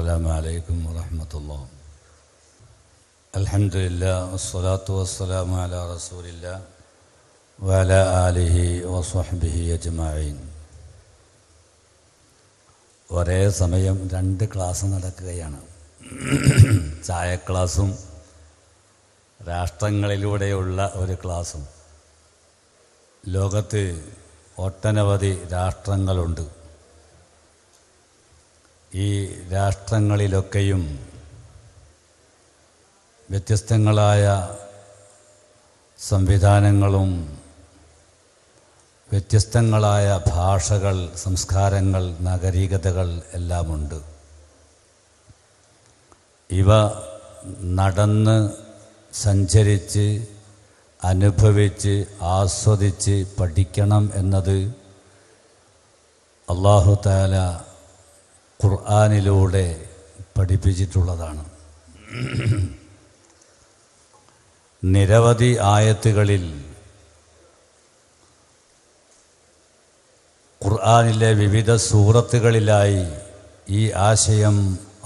السلام عليكم ورحمة الله الحمد لله والصلاة والسلام على رسول الله وعلى آله وصحبه أجمعين ഒരേ സമയം രണ്ട് ക്ലാസ് നടക്കുകയാണ് ചായ ക്ലാസ്സും രാഷ്ട്രങ്ങളിലൂടെയുള്ള ഒരു ക്ലാസ്സും ലോകത്ത് ഒട്ടനവധി രാഷ്ട്രങ്ങളുണ്ട് ഈ രാഷ്ട്രങ്ങളിലൊക്കെയും വ്യത്യസ്തങ്ങളായ സംവിധാനങ്ങളും വ്യത്യസ്തങ്ങളായ ഭാഷകൾ സംസ്കാരങ്ങൾ നാഗരികതകൾ എല്ലാമുണ്ട് ഇവ നടന്ന് സഞ്ചരിച്ച് അനുഭവിച്ച് ആസ്വദിച്ച് പഠിക്കണം എന്നത് അള്ളാഹു താല ഖുർആാനിലൂടെ പഠിപ്പിച്ചിട്ടുള്ളതാണ് നിരവധി ആയത്തുകളിൽ ഖുർആാനിലെ വിവിധ സൂറത്തുകളിലായി ഈ ആശയം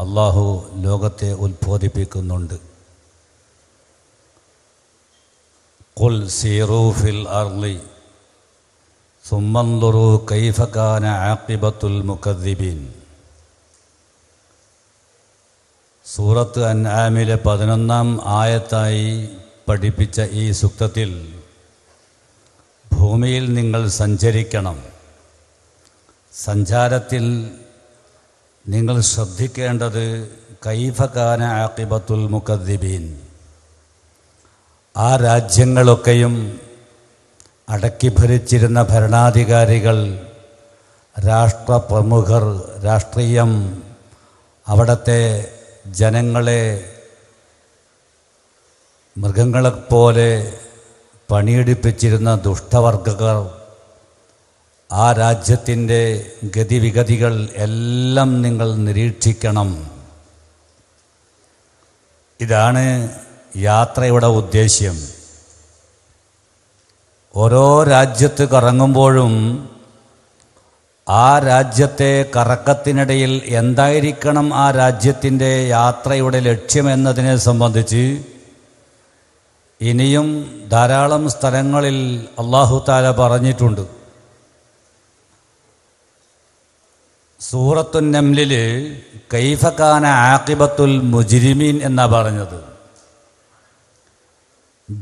അള്ളാഹു ലോകത്തെ ഉത്ബോധിപ്പിക്കുന്നുണ്ട് ഖുൽ സീറൂഫിൽ അർലി സുമ്മന്തുറു കൈഫക്കാന ആക്കിബത്തുൽ മുക്കദ്ദിബീൻ സൂറത്ത് അൻആമിലെ പതിനൊന്നാം ആയത്തായി പഠിപ്പിച്ച ഈ സുക്തത്തിൽ ഭൂമിയിൽ നിങ്ങൾ സഞ്ചരിക്കണം സഞ്ചാരത്തിൽ നിങ്ങൾ ശ്രദ്ധിക്കേണ്ടത് കൈഫകാന ആക്കിബത്തുൽ മുക്കദ്ദിബീൻ ആ രാജ്യങ്ങളൊക്കെയും അടക്കി ഭരിച്ചിരുന്ന ഭരണാധികാരികൾ രാഷ്ട്രപ്രമുഖർ രാഷ്ട്രീയം അവിടുത്തെ ജനങ്ങളെ മൃഗങ്ങളെപ്പോലെ പണിയെടുപ്പിച്ചിരുന്ന ദുഷ്ടവർഗകർ ആ രാജ്യത്തിൻ്റെ ഗതിവിഗതികൾ എല്ലാം നിങ്ങൾ നിരീക്ഷിക്കണം ഇതാണ് യാത്രയുടെ ഉദ്ദേശ്യം ഓരോ രാജ്യത്ത് കറങ്ങുമ്പോഴും ആ രാജ്യത്തെ കറക്കത്തിനിടയിൽ എന്തായിരിക്കണം ആ രാജ്യത്തിൻ്റെ യാത്രയുടെ ലക്ഷ്യമെന്നതിനെ സംബന്ധിച്ച് ഇനിയും ധാരാളം സ്ഥലങ്ങളിൽ അള്ളാഹു താല പറഞ്ഞിട്ടുണ്ട് സൂറത്തു നെംലിൽ കൈഫക്കാന ആക്കിബത്തുൽ മുജിരിമീൻ എന്നാ പറഞ്ഞത്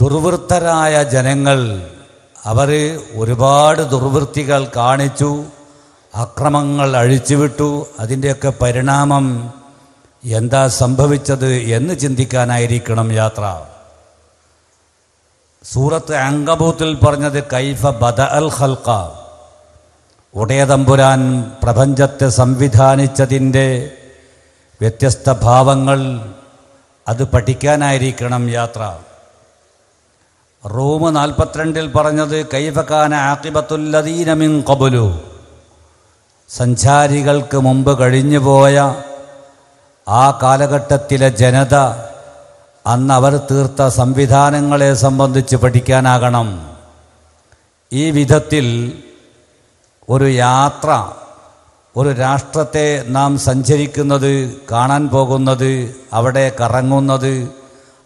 ദുർവൃത്തരായ ജനങ്ങൾ അവർ ഒരുപാട് ദുർവൃത്തികൾ കാണിച്ചു അക്രമങ്ങൾ അഴിച്ചുവിട്ടു അതിൻ്റെയൊക്കെ പരിണാമം എന്താ സംഭവിച്ചത് എന്ന് ചിന്തിക്കാനായിരിക്കണം യാത്ര സൂറത്ത് അങ്കബൂത്തിൽ പറഞ്ഞത് കൈഫ ബദ അൽ ഹൽക്ക ഉടയതമ്പുരാൻ പ്രപഞ്ചത്തെ സംവിധാനിച്ചതിൻ്റെ വ്യത്യസ്ത ഭാവങ്ങൾ അത് പഠിക്കാനായിരിക്കണം യാത്ര റൂം നാൽപ്പത്തിരണ്ടിൽ പറഞ്ഞത് കൈഫക്കാന ആക്കിബത്തുല്ലദീനമിൻ കബുലു സഞ്ചാരികൾക്ക് മുമ്പ് കഴിഞ്ഞുപോയ ആ കാലഘട്ടത്തിലെ ജനത അന്ന് അവർ തീർത്ത സംവിധാനങ്ങളെ സംബന്ധിച്ച് പഠിക്കാനാകണം ഈ വിധത്തിൽ ഒരു യാത്ര ഒരു രാഷ്ട്രത്തെ നാം സഞ്ചരിക്കുന്നത് കാണാൻ പോകുന്നത് അവിടെ കറങ്ങുന്നത്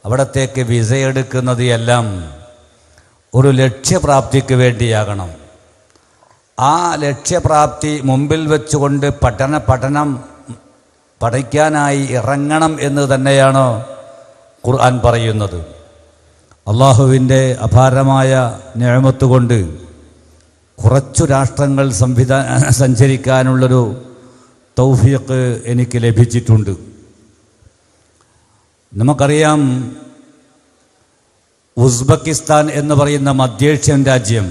അവിടത്തേക്ക് വിസയെടുക്കുന്നത് എല്ലാം ഒരു ലക്ഷ്യപ്രാപ്തിക്ക് വേണ്ടിയാകണം ആ ലക്ഷ്യപ്രാപ്തി മുമ്പിൽ വെച്ചുകൊണ്ട് പഠന പഠനം പഠിക്കാനായി ഇറങ്ങണം എന്ന് തന്നെയാണ് ഖുർആൻ പറയുന്നത് അള്ളാഹുവിൻ്റെ അപാരമായ നിയമത്തുകൊണ്ട് കുറച്ചു രാഷ്ട്രങ്ങൾ സംവിധാന സഞ്ചരിക്കാനുള്ളൊരു തൗഫിയക്ക് എനിക്ക് ലഭിച്ചിട്ടുണ്ട് നമുക്കറിയാം ഉസ്ബക്കിസ്ഥാൻ എന്ന് പറയുന്ന മധ്യേഷ്യൻ രാജ്യം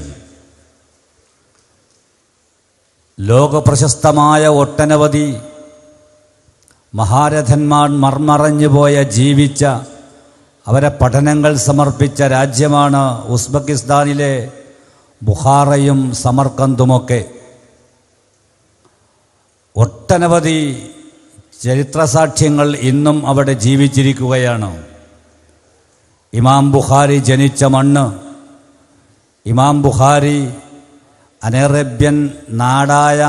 ലോകപ്രശസ്തമായ ഒട്ടനവധി മഹാരഥന്മാർ മർമറഞ്ഞു പോയ ജീവിച്ച അവരെ പഠനങ്ങൾ സമർപ്പിച്ച രാജ്യമാണ് ഉസ്ബെക്കിസ്ഥാനിലെ ബുഹാറയും സമർക്കന്തുമൊക്കെ ഒട്ടനവധി ചരിത്രസാക്ഷ്യങ്ങൾ ഇന്നും അവിടെ ജീവിച്ചിരിക്കുകയാണ് ഇമാം ബുഖാരി ജനിച്ച മണ്ണ് ഇമാം ബുഖാരി അനേറബ്യൻ നാടായ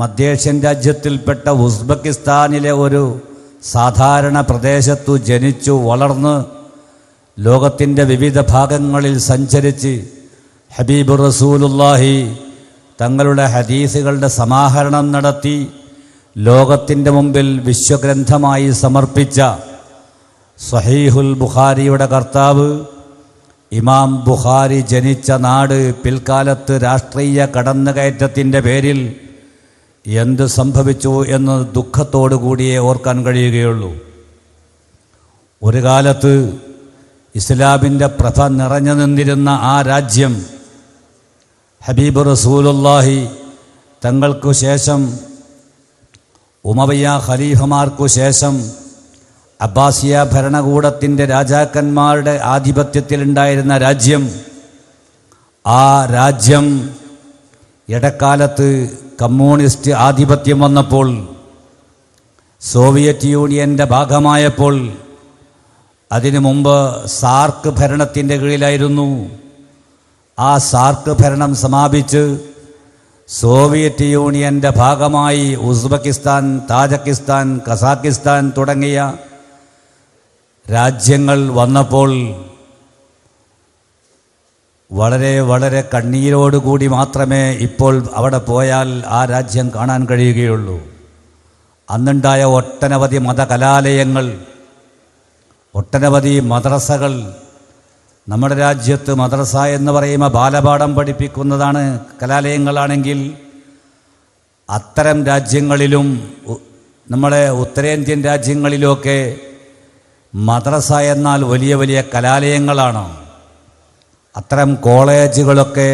മധ്യേഷ്യൻ രാജ്യത്തിൽപ്പെട്ട ഉസ്ബെക്കിസ്ഥാനിലെ ഒരു സാധാരണ പ്രദേശത്തു ജനിച്ചു വളർന്ന് ലോകത്തിൻ്റെ വിവിധ ഭാഗങ്ങളിൽ സഞ്ചരിച്ച് ഹബീബ് റസൂലുല്ലാഹി തങ്ങളുടെ ഹദീസുകളുടെ സമാഹരണം നടത്തി ലോകത്തിൻ്റെ മുമ്പിൽ വിശ്വഗ്രന്ഥമായി സമർപ്പിച്ച സഹീഹുൽ ബുഖാരിയുടെ കർത്താവ് ഇമാം ബുഹാരി ജനിച്ച നാട് പിൽക്കാലത്ത് രാഷ്ട്രീയ കടന്നുകയറ്റത്തിൻ്റെ പേരിൽ എന്ത് സംഭവിച്ചു എന്ന് ദുഃഖത്തോടു കൂടിയേ ഓർക്കാൻ കഴിയുകയുള്ളൂ ഒരു കാലത്ത് ഇസ്ലാമിൻ്റെ പ്രഭ നിറഞ്ഞു നിന്നിരുന്ന ആ രാജ്യം ഹബീബ് റസൂലുല്ലാഹി തങ്ങൾക്കു ശേഷം ഉമവയ്യ ഖലീഫമാർക്കു ശേഷം അബ്ബാസിയ ഭരണകൂടത്തിൻ്റെ രാജാക്കന്മാരുടെ ആധിപത്യത്തിലുണ്ടായിരുന്ന രാജ്യം ആ രാജ്യം ഇടക്കാലത്ത് കമ്മ്യൂണിസ്റ്റ് ആധിപത്യം വന്നപ്പോൾ സോവിയറ്റ് യൂണിയൻ്റെ ഭാഗമായപ്പോൾ അതിനു മുമ്പ് സാർക്ക് ഭരണത്തിൻ്റെ കീഴിലായിരുന്നു ആ സാർക്ക് ഭരണം സമാപിച്ച് സോവിയറ്റ് യൂണിയൻ്റെ ഭാഗമായി ഉസ്ബെക്കിസ്ഥാൻ താജക്കിസ്ഥാൻ കസാക്കിസ്ഥാൻ തുടങ്ങിയ രാജ്യങ്ങൾ വന്നപ്പോൾ വളരെ വളരെ കണ്ണീരോടുകൂടി മാത്രമേ ഇപ്പോൾ അവിടെ പോയാൽ ആ രാജ്യം കാണാൻ കഴിയുകയുള്ളൂ അന്നുണ്ടായ ഒട്ടനവധി മതകലാലയങ്ങൾ ഒട്ടനവധി മദ്രസകൾ നമ്മുടെ രാജ്യത്ത് മദ്രസ എന്ന് പറയുമ്പോൾ ബാലപാഠം പഠിപ്പിക്കുന്നതാണ് കലാലയങ്ങളാണെങ്കിൽ അത്തരം രാജ്യങ്ങളിലും നമ്മുടെ ഉത്തരേന്ത്യൻ രാജ്യങ്ങളിലുമൊക്കെ മദ്രസ എന്നാൽ വലിയ വലിയ കലാലയങ്ങളാണ് അത്തരം കോളേജുകളൊക്കെ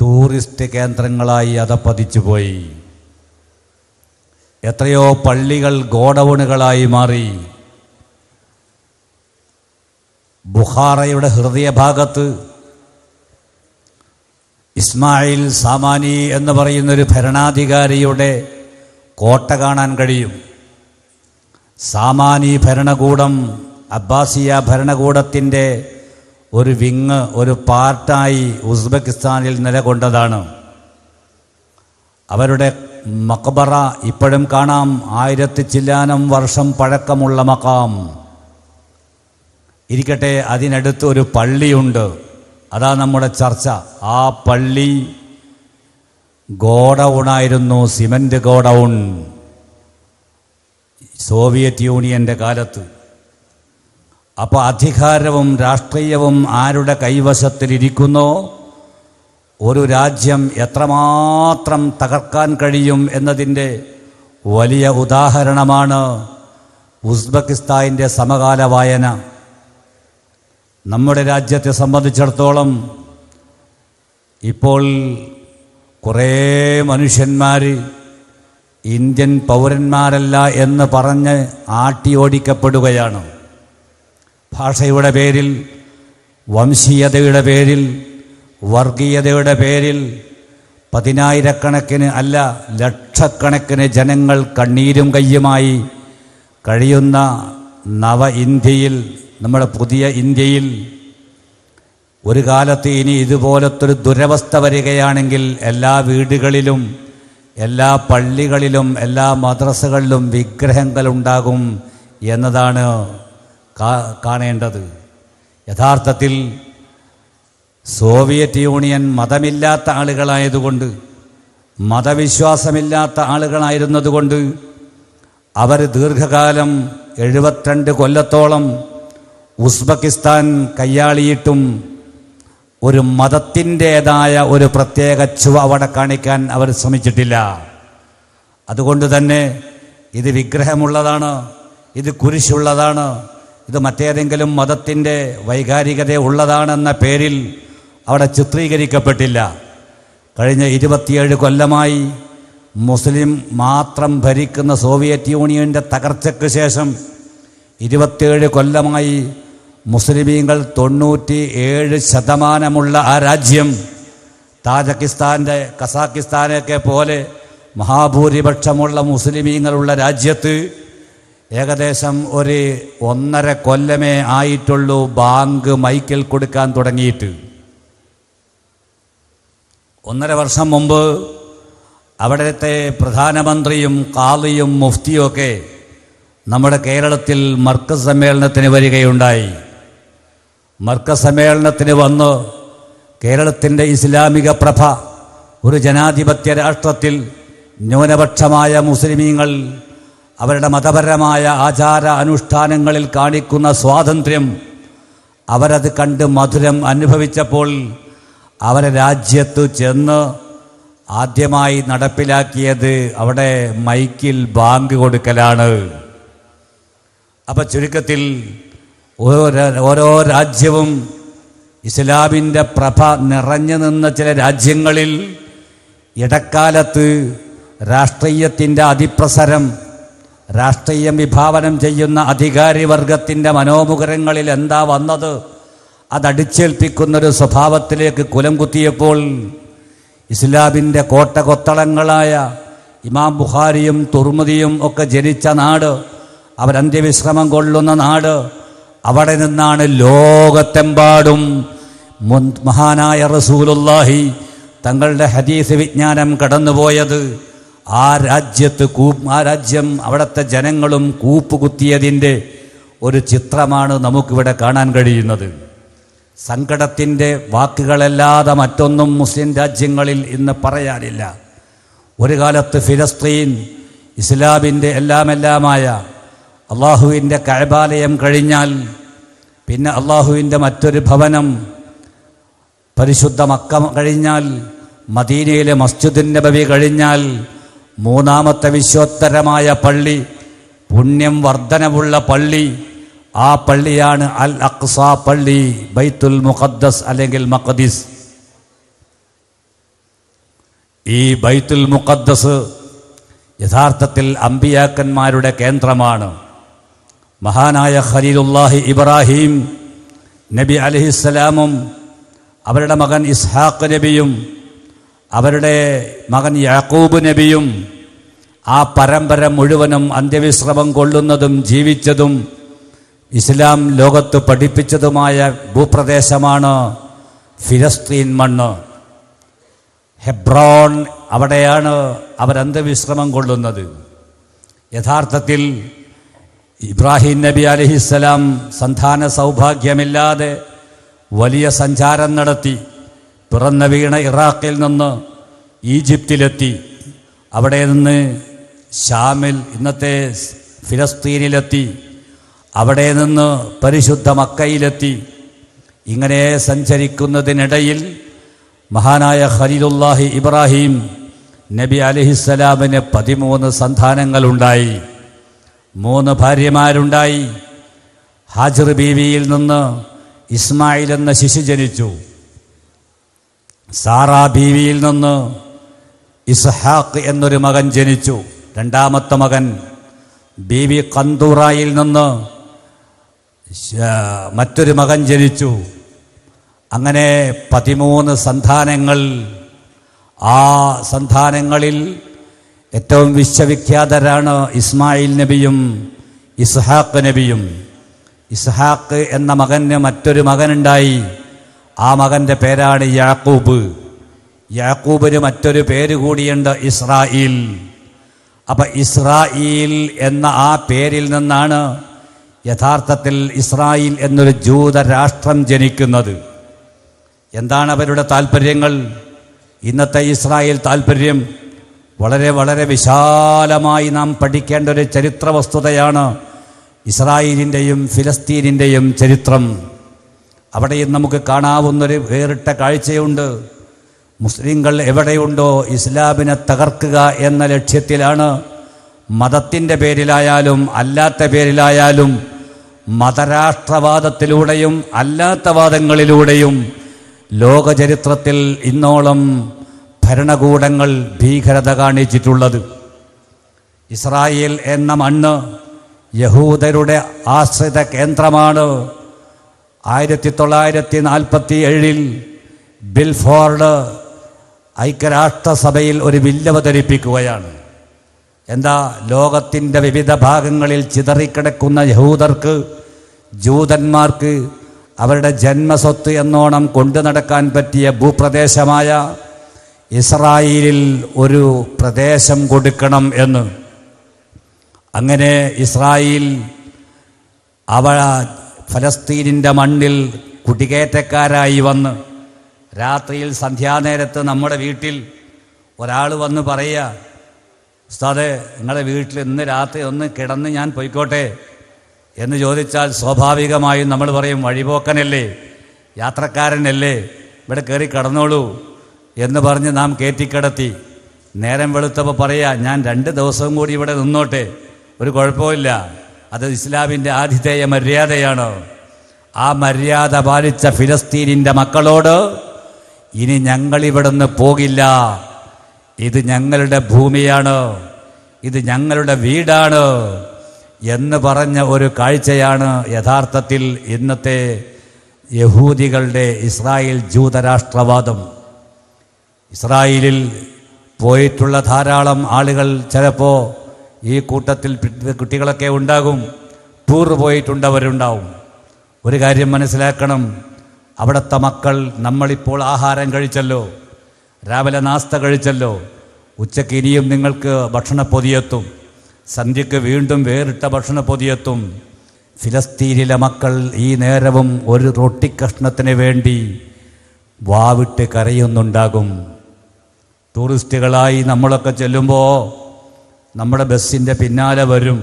ടൂറിസ്റ്റ് കേന്ദ്രങ്ങളായി പതിച്ചു പോയി എത്രയോ പള്ളികൾ ഗോഡൗണുകളായി മാറി ബുഹാറയുടെ ഹൃദയഭാഗത്ത് ഇസ്മായിൽ സാമാനി എന്ന് പറയുന്നൊരു ഭരണാധികാരിയുടെ കോട്ട കാണാൻ കഴിയും സാമാനി ഭരണകൂടം അബ്ബാസിയ ഭരണകൂടത്തിൻ്റെ ഒരു വിങ് ഒരു പാർട്ടായി ഉസ്ബെക്കിസ്ഥാനിൽ നിലകൊണ്ടതാണ് അവരുടെ മക്ബറ ഇപ്പോഴും കാണാം ആയിരത്തി ചില്ലാനം വർഷം പഴക്കമുള്ള മക്കാം ഇരിക്കട്ടെ അതിനടുത്ത് ഒരു പള്ളിയുണ്ട് അതാ നമ്മുടെ ചർച്ച ആ പള്ളി ഗോഡൗണായിരുന്നു സിമൻറ്റ് ഗോഡൗൺ സോവിയറ്റ് യൂണിയൻ്റെ കാലത്ത് അപ്പോൾ അധികാരവും രാഷ്ട്രീയവും ആരുടെ കൈവശത്തിലിരിക്കുന്നോ ഒരു രാജ്യം എത്രമാത്രം തകർക്കാൻ കഴിയും എന്നതിൻ്റെ വലിയ ഉദാഹരണമാണ് ഉസ്ബെക്കിസ്ഥാനിൻ്റെ സമകാല വായന നമ്മുടെ രാജ്യത്തെ സംബന്ധിച്ചിടത്തോളം ഇപ്പോൾ കുറേ മനുഷ്യന്മാർ ഇന്ത്യൻ പൗരന്മാരല്ല എന്ന് പറഞ്ഞ് ആട്ടിയോടിക്കപ്പെടുകയാണ് ഭാഷയുടെ പേരിൽ വംശീയതയുടെ പേരിൽ വർഗീയതയുടെ പേരിൽ പതിനായിരക്കണക്കിന് അല്ല ലക്ഷക്കണക്കിന് ജനങ്ങൾ കണ്ണീരും കയ്യുമായി കഴിയുന്ന നവ ഇന്ത്യയിൽ നമ്മുടെ പുതിയ ഇന്ത്യയിൽ ഒരു കാലത്ത് ഇനി ഇതുപോലത്തൊരു ദുരവസ്ഥ വരികയാണെങ്കിൽ എല്ലാ വീടുകളിലും എല്ലാ പള്ളികളിലും എല്ലാ മദ്രസകളിലും വിഗ്രഹങ്ങളുണ്ടാകും എന്നതാണ് കാണേണ്ടത് യഥാർത്ഥത്തിൽ സോവിയറ്റ് യൂണിയൻ മതമില്ലാത്ത ആളുകളായതുകൊണ്ട് മതവിശ്വാസമില്ലാത്ത ആളുകളായിരുന്നതുകൊണ്ട് അവർ ദീർഘകാലം എഴുപത്തിരണ്ട് കൊല്ലത്തോളം ഉസ്ബെക്കിസ്ഥാൻ കയ്യാളിയിട്ടും ഒരു മതത്തിൻ്റേതായ ഒരു പ്രത്യേക ചുവ അവിടെ കാണിക്കാൻ അവർ ശ്രമിച്ചിട്ടില്ല അതുകൊണ്ട് തന്നെ ഇത് വിഗ്രഹമുള്ളതാണ് ഇത് കുരിശുള്ളതാണ് ഇത് മറ്റേതെങ്കിലും മതത്തിൻ്റെ വൈകാരികത ഉള്ളതാണെന്ന പേരിൽ അവിടെ ചിത്രീകരിക്കപ്പെട്ടില്ല കഴിഞ്ഞ ഇരുപത്തിയേഴ് കൊല്ലമായി മുസ്ലിം മാത്രം ഭരിക്കുന്ന സോവിയറ്റ് യൂണിയൻ്റെ തകർച്ചയ്ക്ക് ശേഷം ഇരുപത്തിയേഴ് കൊല്ലമായി മുസ്ലിമീങ്ങൾ തൊണ്ണൂറ്റി ഏഴ് ശതമാനമുള്ള ആ രാജ്യം താജക്കിസ്ഥാൻ്റെ കസാക്കിസ്ഥാനെയൊക്കെ പോലെ മഹാഭൂരിപക്ഷമുള്ള മുസ്ലിമീങ്ങളുള്ള രാജ്യത്ത് ഏകദേശം ഒരു ഒന്നര കൊല്ലമേ ആയിട്ടുള്ളൂ ബാങ്ക് മൈക്കിൽ കൊടുക്കാൻ തുടങ്ങിയിട്ട് ഒന്നര വർഷം മുമ്പ് അവിടത്തെ പ്രധാനമന്ത്രിയും കാളിയും മുഫ്തിയും ഒക്കെ നമ്മുടെ കേരളത്തിൽ മർക്കസ് സമ്മേളനത്തിന് വരികയുണ്ടായി മർക്ക സമ്മേളനത്തിന് വന്ന് കേരളത്തിൻ്റെ ഇസ്ലാമിക പ്രഭ ഒരു ജനാധിപത്യ രാഷ്ട്രത്തിൽ ന്യൂനപക്ഷമായ മുസ്ലിമീങ്ങൾ അവരുടെ മതപരമായ ആചാര അനുഷ്ഠാനങ്ങളിൽ കാണിക്കുന്ന സ്വാതന്ത്ര്യം അവരത് കണ്ട് മധുരം അനുഭവിച്ചപ്പോൾ അവരെ രാജ്യത്ത് ചെന്ന് ആദ്യമായി നടപ്പിലാക്കിയത് അവിടെ മൈക്കിൽ ബാങ്ക് കൊടുക്കലാണ് അപ്പം ചുരുക്കത്തിൽ ഓരോ രാജ്യവും ഇസ്ലാമിൻ്റെ പ്രഭ നിറഞ്ഞു നിന്ന ചില രാജ്യങ്ങളിൽ ഇടക്കാലത്ത് രാഷ്ട്രീയത്തിൻ്റെ അതിപ്രസരം രാഷ്ട്രീയം വിഭാവനം ചെയ്യുന്ന വർഗത്തിൻ്റെ മനോമുഖരങ്ങളിൽ എന്താ വന്നത് അതടിച്ചേൽപ്പിക്കുന്നൊരു സ്വഭാവത്തിലേക്ക് കുലം കുത്തിയപ്പോൾ ഇസ്ലാമിൻ്റെ കോട്ട കൊത്തളങ്ങളായ ഇമാം ബുഖാരിയും തുർമുദിയും ഒക്കെ ജനിച്ച നാട് അവരന്ത്യവിശ്രമം കൊള്ളുന്ന നാട് അവിടെ നിന്നാണ് ലോകത്തെമ്പാടും മഹാനായ റസൂലുല്ലാഹി തങ്ങളുടെ ഹദീസ് വിജ്ഞാനം കടന്നുപോയത് ആ രാജ്യത്ത് കൂ ആ രാജ്യം അവിടുത്തെ ജനങ്ങളും കൂപ്പുകുത്തിയതിൻ്റെ ഒരു ചിത്രമാണ് നമുക്കിവിടെ കാണാൻ കഴിയുന്നത് സങ്കടത്തിൻ്റെ വാക്കുകളല്ലാതെ മറ്റൊന്നും മുസ്ലിം രാജ്യങ്ങളിൽ ഇന്ന് പറയാനില്ല ഒരു കാലത്ത് ഫിലസ്തീൻ ഇസ്ലാമിൻ്റെ എല്ലാമെല്ലാമായ അള്ളാഹുവിൻ്റെ കഴബാലയം കഴിഞ്ഞാൽ പിന്നെ അള്ളാഹുവിൻ്റെ മറ്റൊരു ഭവനം പരിശുദ്ധ മക്ക കഴിഞ്ഞാൽ മദീനയിലെ മസ്ജിദുൻ നബവി കഴിഞ്ഞാൽ മൂന്നാമത്തെ വിശ്വോത്തരമായ പള്ളി പുണ്യം വർധനവുള്ള പള്ളി ആ പള്ളിയാണ് അൽ അക്സ പള്ളി ബൈത്തുൽ മുഖദ്ദസ് അല്ലെങ്കിൽ മഖദീസ് ഈ ബൈത്തുൽ മുഖദ്ദസ് യഥാർത്ഥത്തിൽ അമ്പിയാക്കന്മാരുടെ കേന്ദ്രമാണ് മഹാനായ ഖലീലുല്ലാഹി ഇബ്രാഹിം നബി അലഹിസ്സലാമും അവരുടെ മകൻ ഇസ്ഹാഖ് നബിയും അവരുടെ മകൻ യാക്കൂബ് നബിയും ആ പരമ്പര മുഴുവനും അന്ത്യവിശ്രമം കൊള്ളുന്നതും ജീവിച്ചതും ഇസ്ലാം ലോകത്ത് പഠിപ്പിച്ചതുമായ ഭൂപ്രദേശമാണ് ഫിലസ്തീൻ മണ്ണ് ഹെബ്രോൺ അവിടെയാണ് അവരന്ത്യവിശ്രമം കൊള്ളുന്നത് യഥാർത്ഥത്തിൽ ഇബ്രാഹിം നബി അലഹിസ്സലാം സന്താന സൗഭാഗ്യമില്ലാതെ വലിയ സഞ്ചാരം നടത്തി പിറന്ന വീണ ഇറാഖിൽ നിന്ന് ഈജിപ്തിലെത്തി അവിടെ നിന്ന് ഷാമിൽ ഇന്നത്തെ ഫിലസ്തീനിലെത്തി അവിടെ നിന്ന് പരിശുദ്ധ മക്കയിലെത്തി ഇങ്ങനെ സഞ്ചരിക്കുന്നതിനിടയിൽ മഹാനായ ഖലീലുല്ലാഹി ഇബ്രാഹിം നബി അലഹിസ്സലാമിന് പതിമൂന്ന് സന്താനങ്ങളുണ്ടായി മൂന്ന് ഭാര്യമാരുണ്ടായി ഹാജർ ബീവിയിൽ നിന്ന് ഇസ്മായിൽ എന്ന ശിശു ജനിച്ചു സാറാ ബീവിയിൽ നിന്ന് ഇസ്ഹാഖ് എന്നൊരു മകൻ ജനിച്ചു രണ്ടാമത്തെ മകൻ ബീവി കന്തൂറായിൽ നിന്ന് മറ്റൊരു മകൻ ജനിച്ചു അങ്ങനെ പതിമൂന്ന് സന്താനങ്ങൾ ആ സന്താനങ്ങളിൽ ഏറ്റവും വിശ്വവിഖ്യാതരാണ് ഇസ്മായിൽ നബിയും ഇസ്ഹാഖ് നബിയും ഇസ്ഹാഖ് എന്ന മകന് മറ്റൊരു മകനുണ്ടായി ആ മകൻ്റെ പേരാണ് യാക്കൂബ് യാക്കൂബിന് മറ്റൊരു പേര് കൂടിയുണ്ട് ഇസ്രായേൽ അപ്പം ഇസ്രായേൽ എന്ന ആ പേരിൽ നിന്നാണ് യഥാർത്ഥത്തിൽ ഇസ്രായേൽ എന്നൊരു ജൂതരാഷ്ട്രം ജനിക്കുന്നത് എന്താണ് അവരുടെ താല്പര്യങ്ങൾ ഇന്നത്തെ ഇസ്രായേൽ താല്പര്യം വളരെ വളരെ വിശാലമായി നാം പഠിക്കേണ്ട ഒരു ചരിത്ര വസ്തുതയാണ് ഇസ്രായേലിൻ്റെയും ഫിലസ്തീനിൻ്റെയും ചരിത്രം അവിടെയും നമുക്ക് കാണാവുന്നൊരു വേറിട്ട കാഴ്ചയുണ്ട് മുസ്ലിങ്ങൾ എവിടെയുണ്ടോ ഇസ്ലാമിനെ തകർക്കുക എന്ന ലക്ഷ്യത്തിലാണ് മതത്തിൻ്റെ പേരിലായാലും അല്ലാത്ത പേരിലായാലും മതരാഷ്ട്രവാദത്തിലൂടെയും അല്ലാത്ത വാദങ്ങളിലൂടെയും ലോകചരിത്രത്തിൽ ഇന്നോളം ഭരണകൂടങ്ങൾ ഭീകരത കാണിച്ചിട്ടുള്ളത് ഇസ്രായേൽ എന്ന മണ്ണ് യഹൂദരുടെ ആശ്രിത കേന്ദ്രമാണ് ആയിരത്തി തൊള്ളായിരത്തി നാൽപ്പത്തി ഏഴിൽ ബിൽഫോർഡ് ഐക്യരാഷ്ട്രസഭയിൽ ഒരു ബില്ല് അവതരിപ്പിക്കുകയാണ് എന്താ ലോകത്തിൻ്റെ വിവിധ ഭാഗങ്ങളിൽ ചിതറിക്കിടക്കുന്ന യഹൂദർക്ക് ജൂതന്മാർക്ക് അവരുടെ ജന്മസ്വത്ത് എന്നോണം കൊണ്ടു നടക്കാൻ പറ്റിയ ഭൂപ്രദേശമായ ഇസ്രായേലിൽ ഒരു പ്രദേശം കൊടുക്കണം എന്ന് അങ്ങനെ ഇസ്രായേൽ അവ ഫലസ്തീനിൻ്റെ മണ്ണിൽ കുടികേറ്റക്കാരായി വന്ന് രാത്രിയിൽ സന്ധ്യാനേരത്ത് നമ്മുടെ വീട്ടിൽ ഒരാൾ വന്ന് പറയുക ഉസ്താദെ നിങ്ങളുടെ വീട്ടിൽ ഇന്ന് രാത്രി ഒന്ന് കിടന്ന് ഞാൻ പോയിക്കോട്ടെ എന്ന് ചോദിച്ചാൽ സ്വാഭാവികമായും നമ്മൾ പറയും വഴിപോക്കനല്ലേ യാത്രക്കാരനല്ലേ ഇവിടെ കയറി കിടന്നോളൂ എന്ന് പറഞ്ഞ് നാം കയറ്റിക്കിടത്തി നേരം വെളുത്തപ്പോൾ പറയാ ഞാൻ രണ്ട് ദിവസവും കൂടി ഇവിടെ നിന്നോട്ടെ ഒരു കുഴപ്പമില്ല അത് ഇസ്ലാമിൻ്റെ ആതിഥേയ മര്യാദയാണോ ആ മര്യാദ പാലിച്ച ഫിലസ്തീനിൻ്റെ മക്കളോട് ഇനി ഞങ്ങളിവിടുന്ന് പോകില്ല ഇത് ഞങ്ങളുടെ ഭൂമിയാണ് ഇത് ഞങ്ങളുടെ വീടാണ് എന്ന് പറഞ്ഞ ഒരു കാഴ്ചയാണ് യഥാർത്ഥത്തിൽ ഇന്നത്തെ യഹൂദികളുടെ ഇസ്രായേൽ ജൂതരാഷ്ട്രവാദം ഇസ്രായേലിൽ പോയിട്ടുള്ള ധാരാളം ആളുകൾ ചിലപ്പോൾ ഈ കൂട്ടത്തിൽ കുട്ടികളൊക്കെ ഉണ്ടാകും ടൂർ പോയിട്ടുണ്ടവരുണ്ടാവും ഒരു കാര്യം മനസ്സിലാക്കണം അവിടുത്തെ മക്കൾ നമ്മളിപ്പോൾ ആഹാരം കഴിച്ചല്ലോ രാവിലെ നാസ്ത കഴിച്ചല്ലോ ഉച്ചയ്ക്ക് ഇനിയും നിങ്ങൾക്ക് പൊതിയെത്തും സന്ധ്യയ്ക്ക് വീണ്ടും വേറിട്ട പൊതിയെത്തും ഫിലസ്തീനിലെ മക്കൾ ഈ നേരവും ഒരു റൊട്ടിക്കഷ്ണത്തിന് വേണ്ടി വാവിട്ട് കരയുന്നുണ്ടാകും ടൂറിസ്റ്റുകളായി നമ്മളൊക്കെ ചെല്ലുമ്പോൾ നമ്മുടെ ബസ്സിൻ്റെ പിന്നാലെ വരും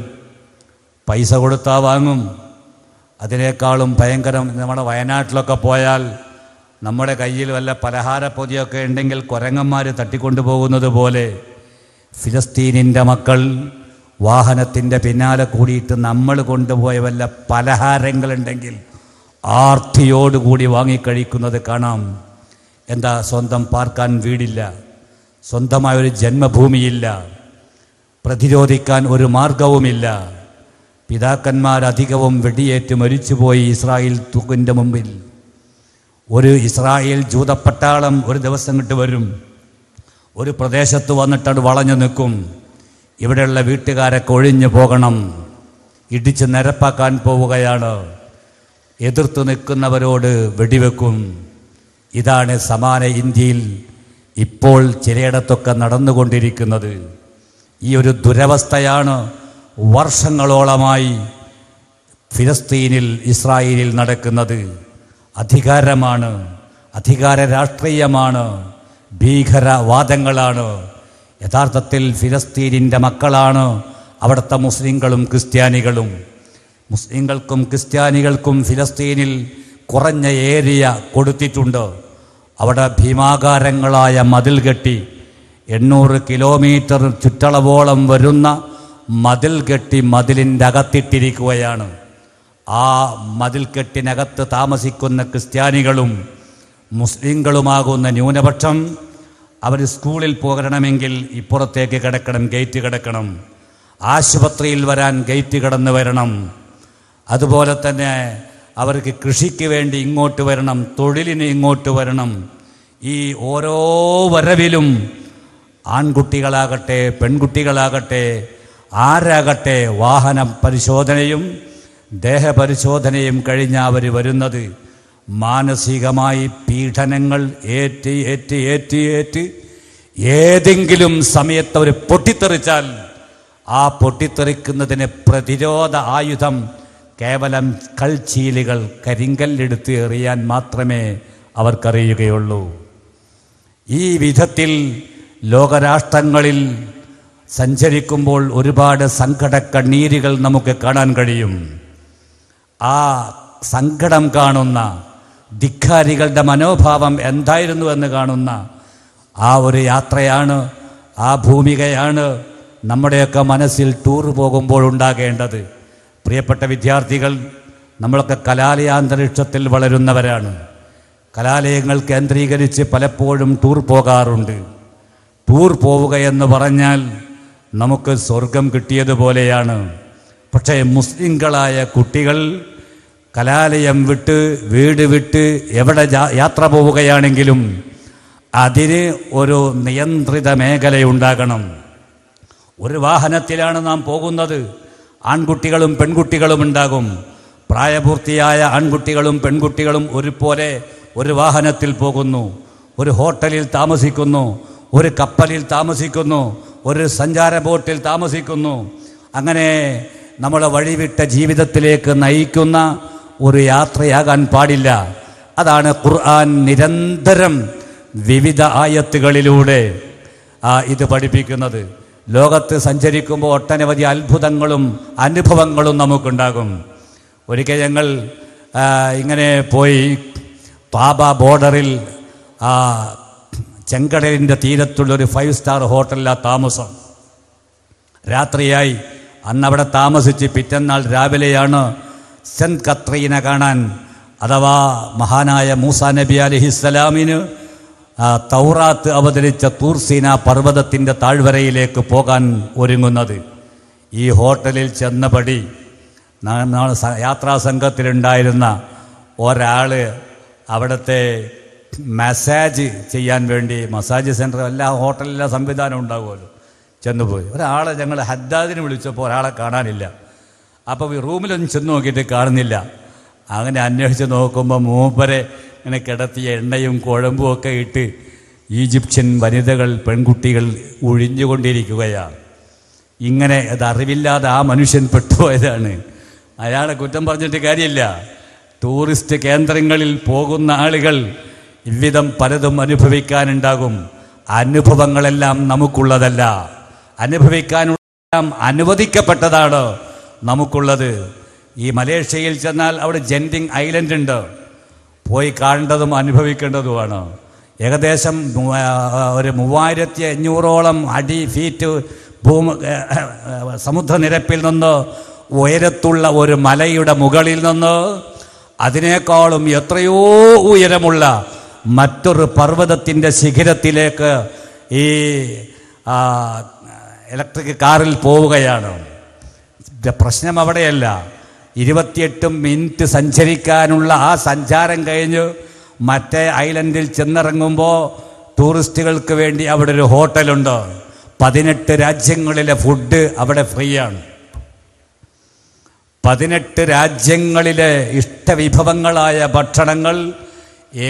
പൈസ കൊടുത്താൽ വാങ്ങും അതിനേക്കാളും ഭയങ്കരം നമ്മുടെ വയനാട്ടിലൊക്കെ പോയാൽ നമ്മുടെ കയ്യിൽ വല്ല പൊതിയൊക്കെ ഉണ്ടെങ്കിൽ കുരങ്ങന്മാർ പോകുന്നത് പോലെ ഫിലസ്തീനിൻ്റെ മക്കൾ വാഹനത്തിൻ്റെ പിന്നാലെ കൂടിയിട്ട് നമ്മൾ കൊണ്ടുപോയ വല്ല പലഹാരങ്ങളുണ്ടെങ്കിൽ ആർത്തിയോടുകൂടി വാങ്ങിക്കഴിക്കുന്നത് കാണാം എന്താ സ്വന്തം പാർക്കാൻ വീടില്ല സ്വന്തമായ ഒരു ജന്മഭൂമിയില്ല പ്രതിരോധിക്കാൻ ഒരു മാർഗവുമില്ല പിതാക്കന്മാരധികവും വെടിയേറ്റ് മരിച്ചുപോയി ഇസ്രായേൽ തുകിൻ്റെ മുമ്പിൽ ഒരു ഇസ്രായേൽ ജൂതപ്പട്ടാളം ഒരു ദിവസം ഇട്ട് വരും ഒരു പ്രദേശത്ത് വന്നിട്ടത് വളഞ്ഞു നിൽക്കും ഇവിടെയുള്ള വീട്ടുകാരൊക്കെ ഒഴിഞ്ഞു പോകണം ഇടിച്ച് നിരപ്പാക്കാൻ പോവുകയാണ് എതിർത്ത് നിൽക്കുന്നവരോട് വെടിവെക്കും ഇതാണ് സമാന ഇന്ത്യയിൽ ഇപ്പോൾ ചിലയിടത്തൊക്കെ നടന്നുകൊണ്ടിരിക്കുന്നത് ഈ ഒരു ദുരവസ്ഥയാണ് വർഷങ്ങളോളമായി ഫിലസ്തീനിൽ ഇസ്രായേലിൽ നടക്കുന്നത് അധികാരമാണ് അധികാര രാഷ്ട്രീയമാണ് ഭീകരവാദങ്ങളാണ് യഥാർത്ഥത്തിൽ ഫിലസ്തീനിൻ്റെ മക്കളാണ് അവിടുത്തെ മുസ്ലിങ്ങളും ക്രിസ്ത്യാനികളും മുസ്ലിങ്ങൾക്കും ക്രിസ്ത്യാനികൾക്കും ഫിലസ്തീനിൽ കുറഞ്ഞ ഏരിയ കൊടുത്തിട്ടുണ്ട് അവിടെ ഭീമാകാരങ്ങളായ മതിൽ കെട്ടി എണ്ണൂറ് കിലോമീറ്റർ ചുറ്റളവോളം വരുന്ന മതിൽ കെട്ടി മതിലിൻ്റെ അകത്തിട്ടിരിക്കുകയാണ് ആ കെട്ടിനകത്ത് താമസിക്കുന്ന ക്രിസ്ത്യാനികളും മുസ്ലിങ്ങളുമാകുന്ന ന്യൂനപക്ഷം അവർ സ്കൂളിൽ പോകണമെങ്കിൽ ഇപ്പുറത്തേക്ക് കിടക്കണം ഗേറ്റ് കിടക്കണം ആശുപത്രിയിൽ വരാൻ ഗേറ്റ് കടന്നു വരണം അതുപോലെ തന്നെ അവർക്ക് കൃഷിക്ക് വേണ്ടി ഇങ്ങോട്ട് വരണം തൊഴിലിന് ഇങ്ങോട്ട് വരണം ഈ ഓരോ വരവിലും ആൺകുട്ടികളാകട്ടെ പെൺകുട്ടികളാകട്ടെ ആരാകട്ടെ വാഹന പരിശോധനയും ദേഹപരിശോധനയും കഴിഞ്ഞ അവർ വരുന്നത് മാനസികമായി പീഡനങ്ങൾ ഏറ്റ് ഏറ്റ് ഏറ്റ് ഏറ്റ് ഏതെങ്കിലും സമയത്ത് അവർ പൊട്ടിത്തെറിച്ചാൽ ആ പൊട്ടിത്തെറിക്കുന്നതിന് പ്രതിരോധ ആയുധം കേവലം കൽച്ചീലികൾ കരിങ്കല്ലെടുത്ത് എറിയാൻ മാത്രമേ അവർക്കറിയുകയുള്ളൂ ഈ വിധത്തിൽ ലോകരാഷ്ട്രങ്ങളിൽ സഞ്ചരിക്കുമ്പോൾ ഒരുപാട് സങ്കടക്കണ്ണീരുകൾ നമുക്ക് കാണാൻ കഴിയും ആ സങ്കടം കാണുന്ന ധിക്കാരികളുടെ മനോഭാവം എന്തായിരുന്നു എന്ന് കാണുന്ന ആ ഒരു യാത്രയാണ് ആ ഭൂമികയാണ് നമ്മുടെയൊക്കെ മനസ്സിൽ ടൂർ പോകുമ്പോൾ ഉണ്ടാകേണ്ടത് പ്രിയപ്പെട്ട വിദ്യാർത്ഥികൾ നമ്മളൊക്കെ കലാലയ അന്തരീക്ഷത്തിൽ വളരുന്നവരാണ് കലാലയങ്ങൾ കേന്ദ്രീകരിച്ച് പലപ്പോഴും ടൂർ പോകാറുണ്ട് ടൂർ പോവുക എന്ന് പറഞ്ഞാൽ നമുക്ക് സ്വർഗം കിട്ടിയതുപോലെയാണ് പക്ഷേ മുസ്ലിങ്ങളായ കുട്ടികൾ കലാലയം വിട്ട് വീട് വിട്ട് എവിടെ യാത്ര പോവുകയാണെങ്കിലും അതിന് ഒരു നിയന്ത്രിത മേഖലയുണ്ടാകണം ഒരു വാഹനത്തിലാണ് നാം പോകുന്നത് ആൺകുട്ടികളും പെൺകുട്ടികളും ഉണ്ടാകും പ്രായപൂർത്തിയായ ആൺകുട്ടികളും പെൺകുട്ടികളും ഒരുപോലെ ഒരു വാഹനത്തിൽ പോകുന്നു ഒരു ഹോട്ടലിൽ താമസിക്കുന്നു ഒരു കപ്പലിൽ താമസിക്കുന്നു ഒരു സഞ്ചാര ബോട്ടിൽ താമസിക്കുന്നു അങ്ങനെ നമ്മളെ വഴിവിട്ട ജീവിതത്തിലേക്ക് നയിക്കുന്ന ഒരു യാത്രയാകാൻ പാടില്ല അതാണ് ഖുർആൻ നിരന്തരം വിവിധ ആയത്തുകളിലൂടെ ഇത് പഠിപ്പിക്കുന്നത് ലോകത്ത് സഞ്ചരിക്കുമ്പോൾ ഒട്ടനവധി അത്ഭുതങ്ങളും അനുഭവങ്ങളും നമുക്കുണ്ടാകും ഒരിക്കൽ ഞങ്ങൾ ഇങ്ങനെ പോയി പാബ ബോർഡറിൽ ചെങ്കടലിൻ്റെ തീരത്തുള്ളൊരു ഫൈവ് സ്റ്റാർ ഹോട്ടലിലാണ് താമസം രാത്രിയായി അന്നവിടെ താമസിച്ച് പിറ്റന്നാൾ രാവിലെയാണ് സെൻറ്റ് കത്രീന കാണാൻ അഥവാ മഹാനായ മൂസാ നബി അലഹിസ്സലാമിന് തൗറാത്ത് അവതരിച്ച തൂർസീന പർവ്വതത്തിൻ്റെ താഴ്വരയിലേക്ക് പോകാൻ ഒരുങ്ങുന്നത് ഈ ഹോട്ടലിൽ ചെന്നപടി യാത്രാസംഘത്തിലുണ്ടായിരുന്ന ഒരാൾ അവിടുത്തെ മസാജ് ചെയ്യാൻ വേണ്ടി മസാജ് സെൻ്റർ എല്ലാ ഹോട്ടലിലെ സംവിധാനം ഉണ്ടാകുമല്ലോ ചെന്നുപോയി ഒരാളെ ഞങ്ങൾ ഹദ്ദാദിന് വിളിച്ചപ്പോൾ ഒരാളെ കാണാനില്ല അപ്പോൾ റൂമിലൊന്നും ചെന്ന് നോക്കിയിട്ട് കാണുന്നില്ല അങ്ങനെ അന്വേഷിച്ച് നോക്കുമ്പോൾ മൂപ്പരെ ഇങ്ങനെ കിടത്തിയ എണ്ണയും കുഴമ്പും ഒക്കെ ഇട്ട് ഈജിപ്ഷ്യൻ വനിതകൾ പെൺകുട്ടികൾ ഒഴിഞ്ഞുകൊണ്ടിരിക്കുകയാണ് ഇങ്ങനെ അത് അറിവില്ലാതെ ആ മനുഷ്യൻ പെട്ടുപോയതാണ് അയാളെ കുറ്റം പറഞ്ഞിട്ട് കാര്യമില്ല ടൂറിസ്റ്റ് കേന്ദ്രങ്ങളിൽ പോകുന്ന ആളുകൾ ഇവിധം പലതും അനുഭവിക്കാനുണ്ടാകും അനുഭവങ്ങളെല്ലാം നമുക്കുള്ളതല്ല അനുഭവിക്കാനുള്ള അനുവദിക്കപ്പെട്ടതാണ് നമുക്കുള്ളത് ഈ മലേഷ്യയിൽ ചെന്നാൽ അവിടെ ജെൻറ്റിങ് ഐലൻഡ് ഉണ്ട് പോയി കാണേണ്ടതും അനുഭവിക്കേണ്ടതുമാണ് ഏകദേശം ഒരു മൂവായിരത്തി അഞ്ഞൂറോളം അടി ഫീറ്റ് ഭൂമി സമുദ്രനിരപ്പിൽ നിന്ന് ഉയരത്തുള്ള ഒരു മലയുടെ മുകളിൽ നിന്ന് അതിനേക്കാളും എത്രയോ ഉയരമുള്ള മറ്റൊരു പർവ്വതത്തിൻ്റെ ശിഖരത്തിലേക്ക് ഈ ഇലക്ട്രിക് കാറിൽ പോവുകയാണ് പ്രശ്നം അവിടെയല്ല ഇരുപത്തിയെട്ട് മിനിറ്റ് സഞ്ചരിക്കാനുള്ള ആ സഞ്ചാരം കഴിഞ്ഞ് മറ്റേ ഐലൻഡിൽ ചെന്നിറങ്ങുമ്പോൾ ടൂറിസ്റ്റുകൾക്ക് വേണ്ടി അവിടെ ഒരു ഹോട്ടലുണ്ട് പതിനെട്ട് രാജ്യങ്ങളിലെ ഫുഡ് അവിടെ ഫ്രീ ആണ് പതിനെട്ട് രാജ്യങ്ങളിലെ ഇഷ്ടവിഭവങ്ങളായ ഭക്ഷണങ്ങൾ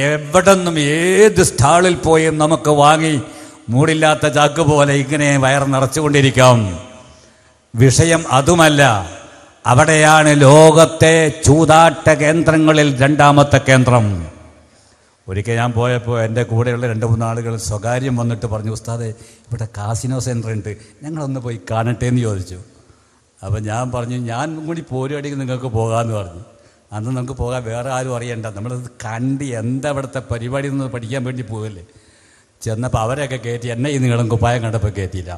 എവിടെ നിന്നും ഏത് സ്റ്റാളിൽ പോയി നമുക്ക് വാങ്ങി മൂടില്ലാത്ത ചാക്ക് പോലെ ഇങ്ങനെ വയർ നിറച്ചുകൊണ്ടിരിക്കാം വിഷയം അതുമല്ല അവിടെയാണ് ലോകത്തെ ചൂതാട്ട കേന്ദ്രങ്ങളിൽ രണ്ടാമത്തെ കേന്ദ്രം ഒരിക്കൽ ഞാൻ പോയപ്പോൾ എൻ്റെ കൂടെയുള്ള രണ്ട് മൂന്നാളുകൾ സ്വകാര്യം വന്നിട്ട് പറഞ്ഞു ഉസ്താദെ ഇവിടെ കാസിനോ സെൻറ്റർ ഉണ്ട് ഞങ്ങളൊന്ന് പോയി കാണട്ടെ എന്ന് ചോദിച്ചു അപ്പം ഞാൻ പറഞ്ഞു ഞാൻ കൂടി പോരുവാടിക്ക് നിങ്ങൾക്ക് പോകാമെന്ന് പറഞ്ഞു അന്ന് നമുക്ക് പോകാൻ വേറെ ആരും അറിയണ്ട നമ്മളത് കണ്ട് എന്താ ഇവിടുത്തെ പരിപാടി എന്ന് പഠിക്കാൻ വേണ്ടി പോകല്ലേ ചെന്നപ്പോൾ അവരെയൊക്കെ കയറ്റി എന്നെ ഈ നീളം കുപ്പായം കണ്ടപ്പോൾ കയറ്റിയില്ല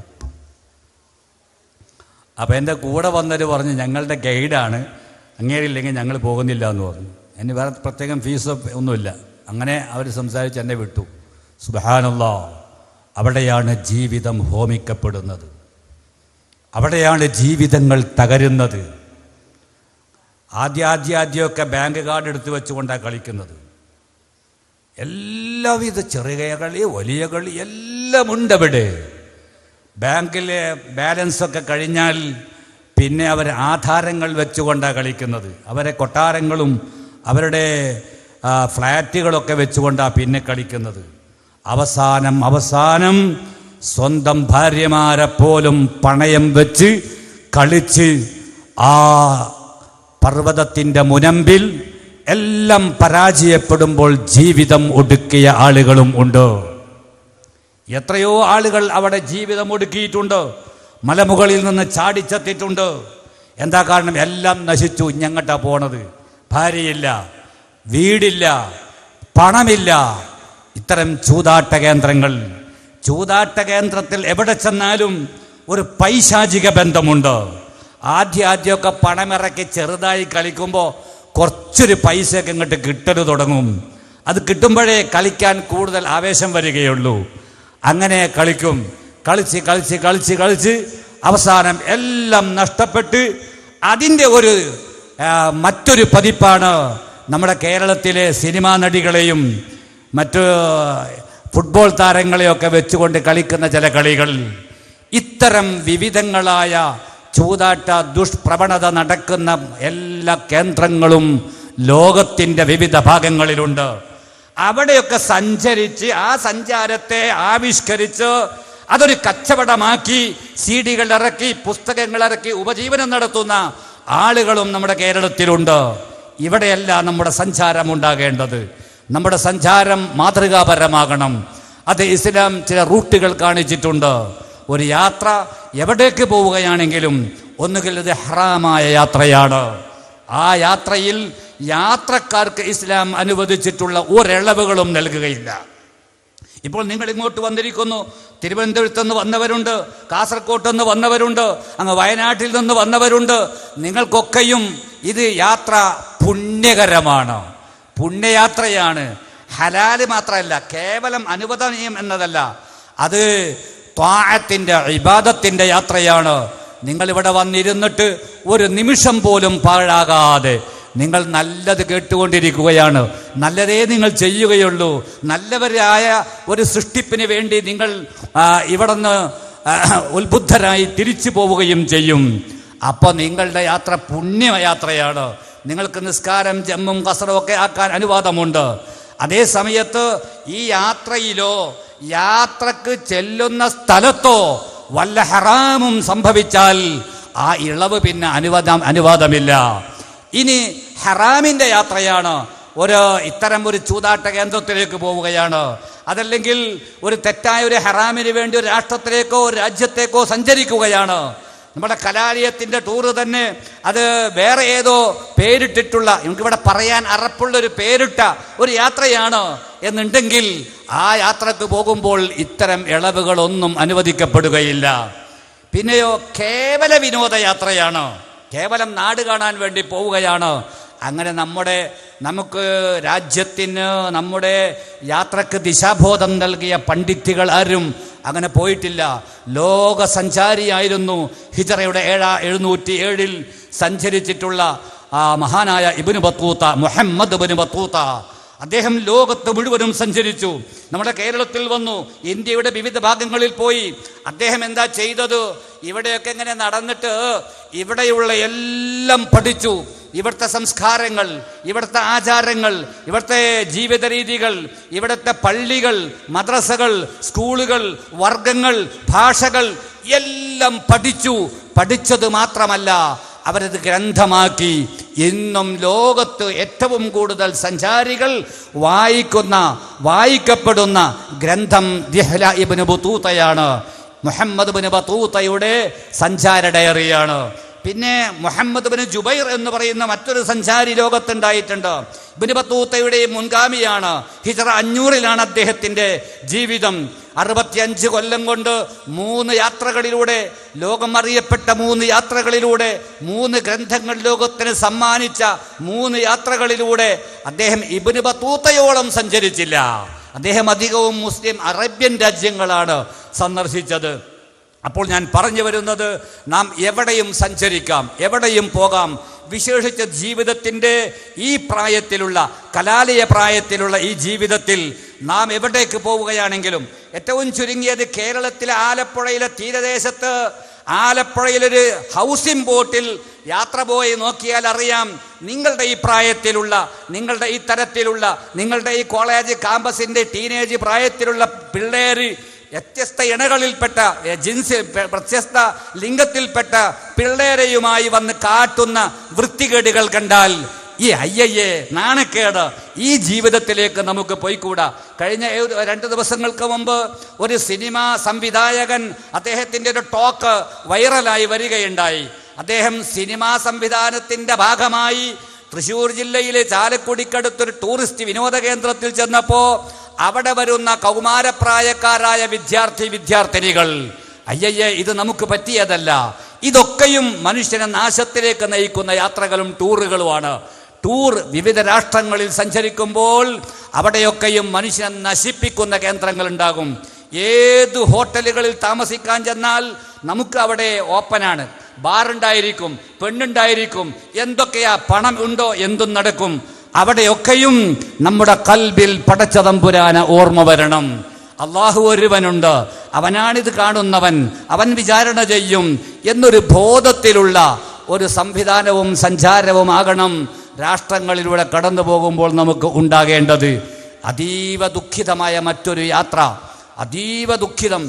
അപ്പോൾ എൻ്റെ കൂടെ വന്നവർ പറഞ്ഞു ഞങ്ങളുടെ ഗൈഡാണ് അങ്ങേരില്ലെങ്കിൽ ഞങ്ങൾ പോകുന്നില്ല എന്ന് പറഞ്ഞു എന്നെ വേറെ പ്രത്യേകം ഫീസ് ഒന്നുമില്ല അങ്ങനെ അവർ സംസാരിച്ച് എന്നെ വിട്ടു സുബാനുള്ള അവിടെയാണ് ജീവിതം ഹോമിക്കപ്പെടുന്നത് അവിടെയാണ് ജീവിതങ്ങൾ തകരുന്നത് ആദ്യമൊക്കെ ബാങ്ക് കാർഡ് എടുത്തു വെച്ചുകൊണ്ടാണ് കളിക്കുന്നത് എല്ലാവിധ ചെറിയ വലിയ കളി എല്ലാമുണ്ട് അവിടെ ബാങ്കിലെ ബാലൻസൊക്കെ കഴിഞ്ഞാൽ പിന്നെ അവർ ആധാരങ്ങൾ വെച്ചുകൊണ്ടാണ് കളിക്കുന്നത് അവരെ കൊട്ടാരങ്ങളും അവരുടെ ഫ്ലാറ്റുകളൊക്കെ വെച്ചുകൊണ്ടാണ് പിന്നെ കളിക്കുന്നത് അവസാനം അവസാനം സ്വന്തം ഭാര്യമാരെ പോലും പണയം വെച്ച് കളിച്ച് ആ പർവ്വതത്തിൻ്റെ മുനമ്പിൽ എല്ലാം പരാജയപ്പെടുമ്പോൾ ജീവിതം ഒടുക്കിയ ആളുകളും ഉണ്ടോ എത്രയോ ആളുകൾ അവിടെ ജീവിതം ഒടുക്കിയിട്ടുണ്ട് മലമുകളിൽ നിന്ന് ചാടിച്ചെത്തിയിട്ടുണ്ട് എന്താ കാരണം എല്ലാം നശിച്ചു ഞങ്ങട്ടാ പോണത് ഭാര്യയില്ല വീടില്ല പണമില്ല ഇത്തരം ചൂതാട്ട കേന്ദ്രങ്ങൾ ചൂതാട്ട കേന്ദ്രത്തിൽ എവിടെ ചെന്നാലും ഒരു പൈശാചിക ബന്ധമുണ്ട് ആദ്യ ആദ്യമൊക്കെ പണമിറക്കി ചെറുതായി കളിക്കുമ്പോൾ കുറച്ചൊരു പൈസയൊക്കെ ഇങ്ങോട്ട് കിട്ടൽ തുടങ്ങും അത് കിട്ടുമ്പോഴേ കളിക്കാൻ കൂടുതൽ ആവേശം വരികയുള്ളൂ അങ്ങനെ കളിക്കും കളിച്ച് കളിച്ച് കളിച്ച് കളിച്ച് അവസാനം എല്ലാം നഷ്ടപ്പെട്ട് അതിൻ്റെ ഒരു മറ്റൊരു പതിപ്പാണ് നമ്മുടെ കേരളത്തിലെ സിനിമാ നടികളെയും മറ്റ് ഫുട്ബോൾ താരങ്ങളെയൊക്കെ വെച്ചുകൊണ്ട് കളിക്കുന്ന ചില കളികൾ ഇത്തരം വിവിധങ്ങളായ ചൂതാട്ട ദുഷ്പ്രവണത നടക്കുന്ന എല്ലാ കേന്ദ്രങ്ങളും ലോകത്തിൻ്റെ വിവിധ ഭാഗങ്ങളിലുണ്ട് അവിടെയൊക്കെ സഞ്ചരിച്ച് ആ സഞ്ചാരത്തെ ആവിഷ്കരിച്ച് അതൊരു കച്ചവടമാക്കി സി ഡികൾ ഇറക്കി പുസ്തകങ്ങൾ ഇറക്കി ഉപജീവനം നടത്തുന്ന ആളുകളും നമ്മുടെ കേരളത്തിലുണ്ട് ഇവിടെയല്ല നമ്മുടെ സഞ്ചാരം ഉണ്ടാകേണ്ടത് നമ്മുടെ സഞ്ചാരം മാതൃകാപരമാകണം അത് ഇസ്ലാം ചില റൂട്ടുകൾ കാണിച്ചിട്ടുണ്ട് ഒരു യാത്ര എവിടേക്ക് പോവുകയാണെങ്കിലും ഒന്നുകിൽ ഇത് ഹറാമായ യാത്രയാണ് ആ യാത്രയിൽ യാത്രക്കാർക്ക് ഇസ്ലാം അനുവദിച്ചിട്ടുള്ള ഒരിളവുകളും നൽകുകയില്ല ഇപ്പോൾ നിങ്ങൾ ഇങ്ങോട്ട് വന്നിരിക്കുന്നു തിരുവനന്തപുരത്ത് നിന്ന് വന്നവരുണ്ട് കാസർകോട്ട് നിന്ന് വന്നവരുണ്ട് അങ്ങ് വയനാട്ടിൽ നിന്ന് വന്നവരുണ്ട് നിങ്ങൾക്കൊക്കെയും ഇത് യാത്ര പുണ്യകരമാണ് പുണ്യയാത്രയാണ് ഹലാല് മാത്രമല്ല കേവലം അനുവദനീയം എന്നതല്ല അത് ത്വാഹത്തിൻ്റെ വിവാദത്തിൻ്റെ യാത്രയാണ് നിങ്ങൾ ഇവിടെ വന്നിരുന്നിട്ട് ഒരു നിമിഷം പോലും പാഴാകാതെ നിങ്ങൾ നല്ലത് കേട്ടുകൊണ്ടിരിക്കുകയാണ് നല്ലതേ നിങ്ങൾ ചെയ്യുകയുള്ളൂ നല്ലവരായ ഒരു സൃഷ്ടിപ്പിന് വേണ്ടി നിങ്ങൾ ഇവിടെ നിന്ന് ഉത്ബുദ്ധരായി തിരിച്ചു പോവുകയും ചെയ്യും അപ്പോൾ നിങ്ങളുടെ യാത്ര പുണ്യയാത്രയാണ് നിങ്ങൾക്ക് നിസ്കാരം ജമ്മും കസറുമൊക്കെ ആക്കാൻ അനുവാദമുണ്ട് അതേ സമയത്ത് ഈ യാത്രയിലോ യാത്രക്ക് ചെല്ലുന്ന സ്ഥലത്തോ വല്ല ഹറാമും സംഭവിച്ചാൽ ആ ഇളവ് പിന്നെ അനുവാദം അനുവാദമില്ല ഇനി ഹറാമിൻ്റെ യാത്രയാണ് ഒരു ഇത്തരം ഒരു ചൂതാട്ട കേന്ദ്രത്തിലേക്ക് പോവുകയാണ് അതല്ലെങ്കിൽ ഒരു തെറ്റായ ഒരു ഹറാമിന് വേണ്ടി ഒരു രാഷ്ട്രത്തിലേക്കോ ഒരു രാജ്യത്തേക്കോ സഞ്ചരിക്കുകയാണ് നമ്മുടെ കലാലയത്തിൻ്റെ ടൂറ് തന്നെ അത് വേറെ ഏതോ പേരിട്ടിട്ടുള്ള നമുക്കിവിടെ പറയാൻ അറപ്പുള്ള ഒരു പേരിട്ട ഒരു യാത്രയാണ് എന്നുണ്ടെങ്കിൽ ആ യാത്രക്ക് പോകുമ്പോൾ ഇത്തരം ഇളവുകളൊന്നും അനുവദിക്കപ്പെടുകയില്ല പിന്നെയോ കേവല വിനോദയാത്രയാണോ കേവലം നാട് കാണാൻ വേണ്ടി പോവുകയാണ് അങ്ങനെ നമ്മുടെ നമുക്ക് രാജ്യത്തിന് നമ്മുടെ യാത്രക്ക് ദിശാബോധം നൽകിയ പണ്ഡിറ്റുകൾ ആരും അങ്ങനെ പോയിട്ടില്ല ലോക സഞ്ചാരിയായിരുന്നു ഹിജറയുടെ ഏഴാ എഴുന്നൂറ്റി ഏഴിൽ സഞ്ചരിച്ചിട്ടുള്ള ആ മഹാനായ Ibn Battuta Muhammad Ibn Battuta അദ്ദേഹം ലോകത്ത് മുഴുവനും സഞ്ചരിച്ചു നമ്മുടെ കേരളത്തിൽ വന്നു ഇന്ത്യയുടെ വിവിധ ഭാഗങ്ങളിൽ പോയി അദ്ദേഹം എന്താ ചെയ്തത് ഇവിടെയൊക്കെ ഇങ്ങനെ നടന്നിട്ട് ഇവിടെയുള്ള എല്ലാം പഠിച്ചു ഇവിടുത്തെ സംസ്കാരങ്ങൾ ഇവിടുത്തെ ആചാരങ്ങൾ ഇവിടുത്തെ ജീവിത രീതികൾ ഇവിടുത്തെ പള്ളികൾ മദ്രസകൾ സ്കൂളുകൾ വർഗങ്ങൾ ഭാഷകൾ എല്ലാം പഠിച്ചു പഠിച്ചത് മാത്രമല്ല അവരത് ഗ്രന്ഥമാക്കി ഇന്നും ലോകത്ത് ഏറ്റവും കൂടുതൽ സഞ്ചാരികൾ വായിക്കുന്ന വായിക്കപ്പെടുന്ന ഗ്രന്ഥം ദിഹ്ല ഇബിന് ബത്തൂത്തയാണ് മുഹമ്മദ് ബിന് ബത്തൂത്തയുടെ സഞ്ചാര ഡയറിയാണ് പിന്നെ മുഹമ്മദ് ബിൻ ജുബൈർ എന്ന് പറയുന്ന മറ്റൊരു സഞ്ചാരി ലോകത്തുണ്ടായിട്ടുണ്ട് ബിന് ബത്തൂത്തയുടെ മുൻഗാമിയാണ് ഹിജറ അഞ്ഞൂറിലാണ് അദ്ദേഹത്തിന്റെ ജീവിതം അറുപത്തിയഞ്ച് കൊല്ലം കൊണ്ട് മൂന്ന് യാത്രകളിലൂടെ ലോകം അറിയപ്പെട്ട മൂന്ന് യാത്രകളിലൂടെ മൂന്ന് ഗ്രന്ഥങ്ങൾ ലോകത്തിന് സമ്മാനിച്ച മൂന്ന് യാത്രകളിലൂടെ അദ്ദേഹം ഇബിന് ബത്തൂത്തയോളം സഞ്ചരിച്ചില്ല അദ്ദേഹം അധികവും മുസ്ലിം അറേബ്യൻ രാജ്യങ്ങളാണ് സന്ദർശിച്ചത് അപ്പോൾ ഞാൻ പറഞ്ഞു വരുന്നത് നാം എവിടെയും സഞ്ചരിക്കാം എവിടെയും പോകാം വിശേഷിച്ച ജീവിതത്തിൻ്റെ ഈ പ്രായത്തിലുള്ള കലാലയ പ്രായത്തിലുള്ള ഈ ജീവിതത്തിൽ നാം എവിടേക്ക് പോവുകയാണെങ്കിലും ഏറ്റവും ചുരുങ്ങിയത് കേരളത്തിലെ ആലപ്പുഴയിലെ തീരദേശത്ത് ആലപ്പുഴയിലൊരു ഹൗസിംഗ് ബോട്ടിൽ യാത്ര പോയി നോക്കിയാൽ അറിയാം നിങ്ങളുടെ ഈ പ്രായത്തിലുള്ള നിങ്ങളുടെ ഈ തരത്തിലുള്ള നിങ്ങളുടെ ഈ കോളേജ് ക്യാമ്പസിൻ്റെ ടീനേജ് പ്രായത്തിലുള്ള പിള്ളേർ വ്യത്യസ്ത ഇണകളിൽപ്പെട്ട ജിൻസ് പ്രത്യസ്ത ലിംഗത്തിൽപ്പെട്ട പിള്ളേരെയുമായി വന്ന് കാട്ടുന്ന വൃത്തികേടുകൾ കണ്ടാൽ ഈ അയ്യയ്യേ നാണക്കേട് ഈ ജീവിതത്തിലേക്ക് നമുക്ക് പോയിക്കൂടാ കഴിഞ്ഞ രണ്ട് ദിവസങ്ങൾക്ക് മുമ്പ് ഒരു സിനിമാ സംവിധായകൻ അദ്ദേഹത്തിൻ്റെ ഒരു ടോക്ക് വൈറലായി വരികയുണ്ടായി അദ്ദേഹം സിനിമാ സംവിധാനത്തിൻ്റെ ഭാഗമായി തൃശ്ശൂർ ജില്ലയിലെ ചാലക്കുടിക്കടുത്തൊരു ടൂറിസ്റ്റ് വിനോദ കേന്ദ്രത്തിൽ ചെന്നപ്പോൾ അവിടെ വരുന്ന കൗമാരപ്രായക്കാരായ വിദ്യാർത്ഥി വിദ്യാർത്ഥിനികൾ അയ്യയ്യ ഇത് നമുക്ക് പറ്റിയതല്ല ഇതൊക്കെയും മനുഷ്യനെ നാശത്തിലേക്ക് നയിക്കുന്ന യാത്രകളും ടൂറുകളുമാണ് ടൂർ വിവിധ രാഷ്ട്രങ്ങളിൽ സഞ്ചരിക്കുമ്പോൾ അവിടെയൊക്കെയും മനുഷ്യനെ നശിപ്പിക്കുന്ന കേന്ദ്രങ്ങൾ ഉണ്ടാകും ഏത് ഹോട്ടലുകളിൽ താമസിക്കാൻ ചെന്നാൽ നമുക്ക് അവിടെ ഓപ്പനാണ് ബാറുണ്ടായിരിക്കും പെണ്ണുണ്ടായിരിക്കും എന്തൊക്കെയാ പണം ഉണ്ടോ എന്തും നടക്കും അവിടെയൊക്കെയും നമ്മുടെ കൽബിൽ പടച്ചതമ്പുരാന ഓർമ്മ വരണം അള്ളാഹു ഒരുവനുണ്ട് അവനാണിത് കാണുന്നവൻ അവൻ വിചാരണ ചെയ്യും എന്നൊരു ബോധത്തിലുള്ള ഒരു സംവിധാനവും സഞ്ചാരവും ആകണം രാഷ്ട്രങ്ങളിലൂടെ കടന്നു പോകുമ്പോൾ നമുക്ക് ഉണ്ടാകേണ്ടത് അതീവ ദുഃഖിതമായ മറ്റൊരു യാത്ര അതീവ ദുഃഖിതം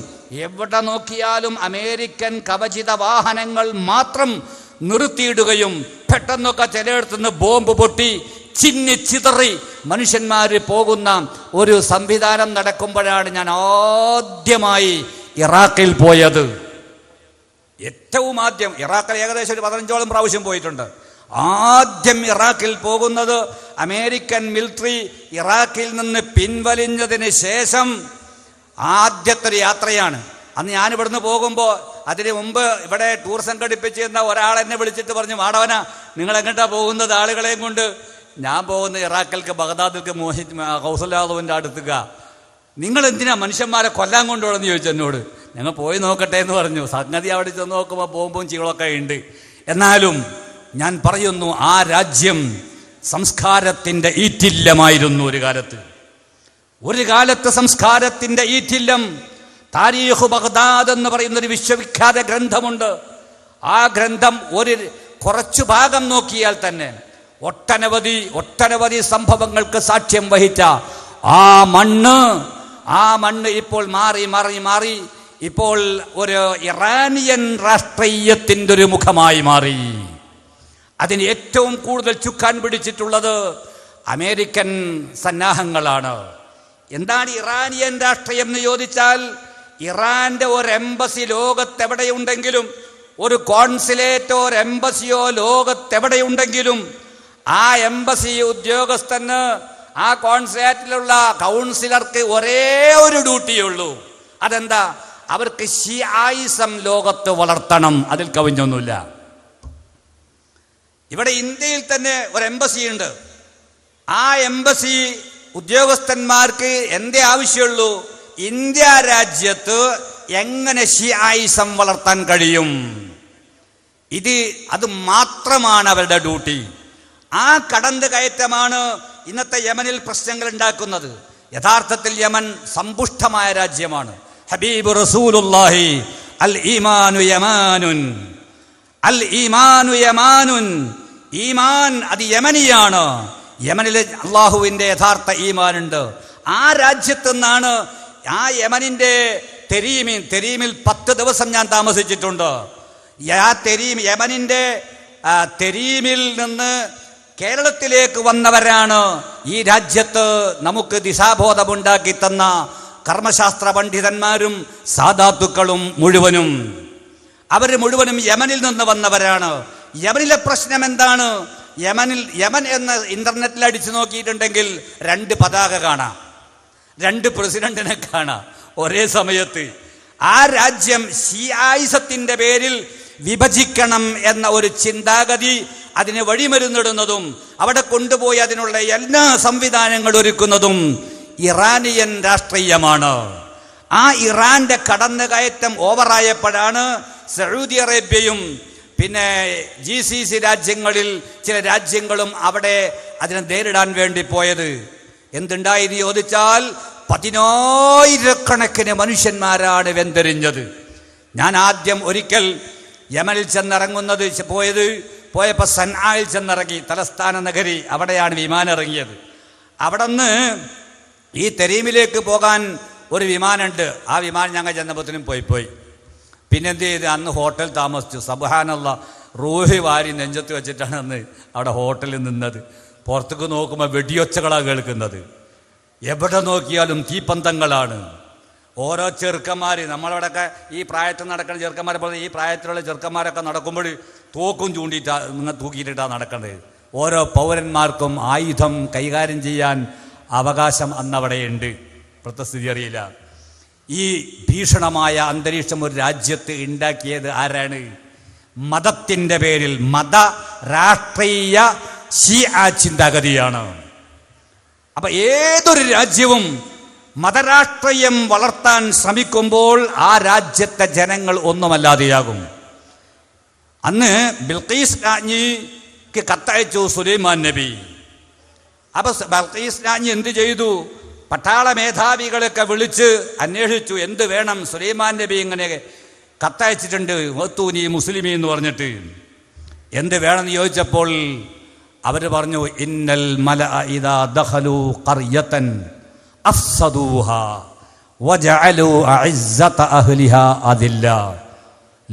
എവിടെ നോക്കിയാലും അമേരിക്കൻ കവചിത വാഹനങ്ങൾ മാത്രം നിർത്തിയിടുകയും പെട്ടെന്നൊക്കെ ചിലയിടത്തുനിന്ന് ബോംബ് പൊട്ടി ചിന്നി ചിതറി മനുഷ്യന്മാർ പോകുന്ന ഒരു സംവിധാനം നടക്കുമ്പോഴാണ് ഞാൻ ആദ്യമായി ഇറാഖിൽ പോയത് ഏറ്റവും ആദ്യം ഇറാഖിൽ ഏകദേശം ഒരു പതിനഞ്ചോളം പ്രാവശ്യം പോയിട്ടുണ്ട് ആദ്യം ഇറാഖിൽ പോകുന്നത് അമേരിക്കൻ മിലിറ്ററി ഇറാഖിൽ നിന്ന് പിൻവലിഞ്ഞതിന് ശേഷം ആദ്യത്തെ യാത്രയാണ് അന്ന് ഞാൻ ഇവിടുന്ന് പോകുമ്പോൾ അതിന് മുമ്പ് ഇവിടെ ടൂർ സംഘടിപ്പിച്ചിരുന്ന ഒരാൾ എന്നെ വിളിച്ചിട്ട് പറഞ്ഞു വാടവന നിങ്ങൾ എങ്ങോട്ടാണ് പോകുന്നത് ആളുകളെയും കൊണ്ട് ഞാൻ പോകുന്ന ഇറാഖൽക്ക് ബഗദാദിൽക്ക് മോഹി ഹൗസലാദുവിൻ്റെ അടുത്തുക നിങ്ങൾ എന്തിനാ മനുഷ്യന്മാരെ കൊല്ലാൻ കൊണ്ടുപോകണമെന്ന് ചോദിച്ചു എന്നോട് ഞങ്ങൾ പോയി നോക്കട്ടെ എന്ന് പറഞ്ഞു സംഗതി അവിടെ ചെന്ന് നോക്കുമ്പോൾ ബോംബും ചീളൊക്കെ ഉണ്ട് എന്നാലും ഞാൻ പറയുന്നു ആ രാജ്യം സംസ്കാരത്തിൻ്റെ ഈറ്റില്ലമായിരുന്നു ഒരു കാലത്ത് ഒരു കാലത്ത് സംസ്കാരത്തിൻ്റെ ഈറ്റില്ലം താരീഹു ബഗ്ദാദ് എന്ന് പറയുന്ന ഒരു വിശ്വവിഖ്യാത ഗ്രന്ഥമുണ്ട് ആ ഗ്രന്ഥം ഒരു കുറച്ചു ഭാഗം നോക്കിയാൽ തന്നെ ഒട്ടനവധി ഒട്ടനവധി സംഭവങ്ങൾക്ക് സാക്ഷ്യം വഹിച്ച ആ മണ്ണ് ആ മണ്ണ് ഇപ്പോൾ മാറി മാറി മാറി ഇപ്പോൾ ഒരു ഇറാനിയൻ രാഷ്ട്രീയത്തിൻ്റെ ഒരു മുഖമായി മാറി അതിന് ഏറ്റവും കൂടുതൽ ചുക്കാൻ പിടിച്ചിട്ടുള്ളത് അമേരിക്കൻ സന്നാഹങ്ങളാണ് എന്താണ് ഇറാനിയൻ രാഷ്ട്രീയം എന്ന് ചോദിച്ചാൽ ഇറാന്റെ ഒരു എംബസി ലോകത്തെവിടെയുണ്ടെങ്കിലും ഒരു കോൺസുലേറ്റോ ഒരു എംബസിയോ ലോകത്തെവിടെയുണ്ടെങ്കിലും ആ എംബസി ഉദ്യോഗസ്ഥന് ആ കോൺസുലേറ്റിലുള്ള കൗൺസിലർക്ക് ഒരേ ഒരു ഡ്യൂട്ടിയുള്ളൂ അതെന്താ അവർക്ക് ഷിയായിസം ലോകത്ത് വളർത്തണം അതിൽ കവിഞ്ഞൊന്നുമില്ല ഇവിടെ ഇന്ത്യയിൽ തന്നെ ഒരു എംബസി ഉണ്ട് ആ എംബസി ഉദ്യോഗസ്ഥന്മാർക്ക് എന്തേ ആവശ്യമുള്ളൂ ഇന്ത്യ രാജ്യത്ത് എങ്ങനെ ഷിയായിസം വളർത്താൻ കഴിയും ഇത് അത് മാത്രമാണ് അവരുടെ ഡ്യൂട്ടി ആ കടന്ത് കയറ്റമാണ് ഇന്നത്തെ യമനിൽ പ്രശ്നങ്ങൾ ഉണ്ടാക്കുന്നത് യഥാർത്ഥത്തിൽ യമൻ സമ്പുഷ്ടമായ രാജ്യമാണ് ഹബീബ് റസൂലുല്ലാഹി അൽ ഈമാനു യമാനുൻ അൽ ഈമാനു യമാനുൻ ഈമാൻ അത് യമനിയാണ് യമനിലെ അള്ളാഹുവിന്റെ യഥാർത്ഥ ഈമാനുണ്ട് ആ രാജ്യത്ത് നിന്നാണ് ആ യമനിൻ്റെ തെരീമിൽ തെരീമിൽ പത്ത് ദിവസം ഞാൻ താമസിച്ചിട്ടുണ്ട് ആ തെരീം യമനിൻ്റെ തെരീമിൽ നിന്ന് കേരളത്തിലേക്ക് വന്നവരാണ് ഈ രാജ്യത്ത് നമുക്ക് ദിശാബോധമുണ്ടാക്കി തന്ന കർമ്മശാസ്ത്ര പണ്ഡിതന്മാരും സാധാത്തുക്കളും മുഴുവനും അവർ മുഴുവനും യമനിൽ നിന്ന് വന്നവരാണ് യമനിലെ പ്രശ്നം എന്താണ് യമനിൽ യമൻ എന്ന് ഇന്റർനെറ്റിൽ അടിച്ചു നോക്കിയിട്ടുണ്ടെങ്കിൽ രണ്ട് പതാക കാണാം രണ്ട് പ്രസിഡന്റിനെ കാണാം ഒരേ സമയത്ത് ആ രാജ്യം ഷിയായിസത്തിന്റെ പേരിൽ വിഭജിക്കണം എന്ന ഒരു ചിന്താഗതി അതിനെ വഴിമരുന്നിടുന്നതും അവിടെ കൊണ്ടുപോയി അതിനുള്ള എല്ലാ സംവിധാനങ്ങൾ ഒരുക്കുന്നതും ഇറാനിയൻ രാഷ്ട്രീയമാണ് ആ ഇറാന്റെ കടന്നുകയറ്റം ഓവറായപ്പോഴാണ് സൗദി അറേബ്യയും പിന്നെ ജി സി സി രാജ്യങ്ങളിൽ ചില രാജ്യങ്ങളും അവിടെ അതിനെ നേരിടാൻ വേണ്ടി പോയത് എന്തുണ്ടായിരുന്നു ചോദിച്ചാൽ പതിനായിരക്കണക്കിന് മനുഷ്യന്മാരാണ് വെന്തെരിഞ്ഞത് ഞാൻ ആദ്യം ഒരിക്കൽ യമനിൽ ചെന്നിറങ്ങുന്നത് പോയത് പോയപ്പോൾ സൻആയിൽ ചെന്നിറങ്ങി തലസ്ഥാന നഗരി അവിടെയാണ് വിമാനം ഇറങ്ങിയത് അവിടെ നിന്ന് ഈ തെരീമിലേക്ക് പോകാൻ ഒരു വിമാനമുണ്ട് ആ വിമാനം ഞങ്ങൾ ചെന്നപ്പോഴത്തേനും പോയി പോയി പിന്നെ എന്ത് ചെയ്ത് അന്ന് ഹോട്ടൽ താമസിച്ചു സബഹാനുള്ള റൂഹി വാരി നെഞ്ചത്ത് വെച്ചിട്ടാണ് അന്ന് അവിടെ ഹോട്ടലിൽ നിന്നത് പുറത്തേക്ക് നോക്കുമ്പോൾ വെടിയൊച്ചകളാണ് കേൾക്കുന്നത് എവിടെ നോക്കിയാലും തീപ്പന്തങ്ങളാണ് ഓരോ ചെറുക്കന്മാർ നമ്മളവിടെയൊക്കെ ഈ പ്രായത്തിൽ നടക്കുന്ന ചെറുക്കന്മാരെ പോലെ ഈ പ്രായത്തിലുള്ള ചെറുക്കന്മാരൊക്കെ നടക്കുമ്പോൾ തൂക്കും തോക്കും നിങ്ങൾ തൂക്കിയിട്ടിട്ടാണ് നടക്കേണ്ടത് ഓരോ പൗരന്മാർക്കും ആയുധം കൈകാര്യം ചെയ്യാൻ അവകാശം അന്നവിടെയുണ്ട് പ്രത്യസ്ഥിതി അറിയില്ല ഈ ഭീഷണമായ അന്തരീക്ഷം ഒരു രാജ്യത്ത് ഉണ്ടാക്കിയത് ആരാണ് മതത്തിൻ്റെ പേരിൽ മത രാഷ്ട്രീയ ചിന്താഗതിയാണ് അപ്പൊ ഏതൊരു രാജ്യവും മതരാഷ്ട്രീയം വളർത്താൻ ശ്രമിക്കുമ്പോൾ ആ രാജ്യത്തെ ജനങ്ങൾ ഒന്നുമല്ലാതെയാകും അന്ന് ബിൽക്കീസ് രാജ്ഞിക്ക് കത്തയച്ചു സുലൈമാൻ നബി അപ്പൊ ബൽക്കീസ് രാജ്ഞി എന്ത് ചെയ്തു പട്ടാള മേധാവികളൊക്കെ വിളിച്ച് അന്വേഷിച്ചു എന്ത് വേണം സുലൈമാൻ നബി ഇങ്ങനെ കത്തയച്ചിട്ടുണ്ട് മത്തൂനി മുസ്ലിമി എന്ന് പറഞ്ഞിട്ട് എന്ത് വേണമെന്ന് ചോദിച്ചപ്പോൾ അവർ പറഞ്ഞു ഇന്നൽ മല ഇതാ ദഹലു കറിയത്തൻ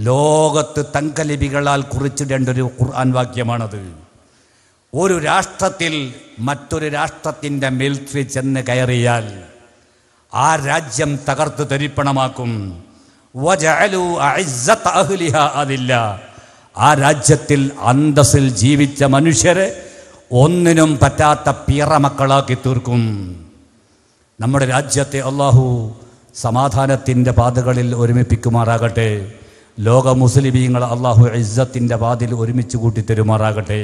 ലോകത്ത് തങ്കലിപികളാൽ കുറിച്ചിടേണ്ടൊരു ഖുർആൻ വാക്യമാണത് ഒരു രാഷ്ട്രത്തിൽ മറ്റൊരു രാഷ്ട്രത്തിൻ്റെ മിലിറ്ററി ചെന്ന് കയറിയാൽ ആ രാജ്യം തകർത്ത് തരിപ്പണമാക്കും അതില്ല ആ രാജ്യത്തിൽ അന്തസ്സിൽ ജീവിച്ച മനുഷ്യരെ ഒന്നിനും പറ്റാത്ത പിറമക്കളാക്കി തീർക്കും നമ്മുടെ രാജ്യത്തെ അള്ളാഹു സമാധാനത്തിൻ്റെ പാതകളിൽ ഒരുമിപ്പിക്കുമാറാകട്ടെ ലോക മുസ്ലിമീങ്ങൾ അള്ളാഹു ഇസ്സത്തിൻ്റെ പാതിൽ ഒരുമിച്ച് കൂട്ടി തരുമാറാകട്ടെ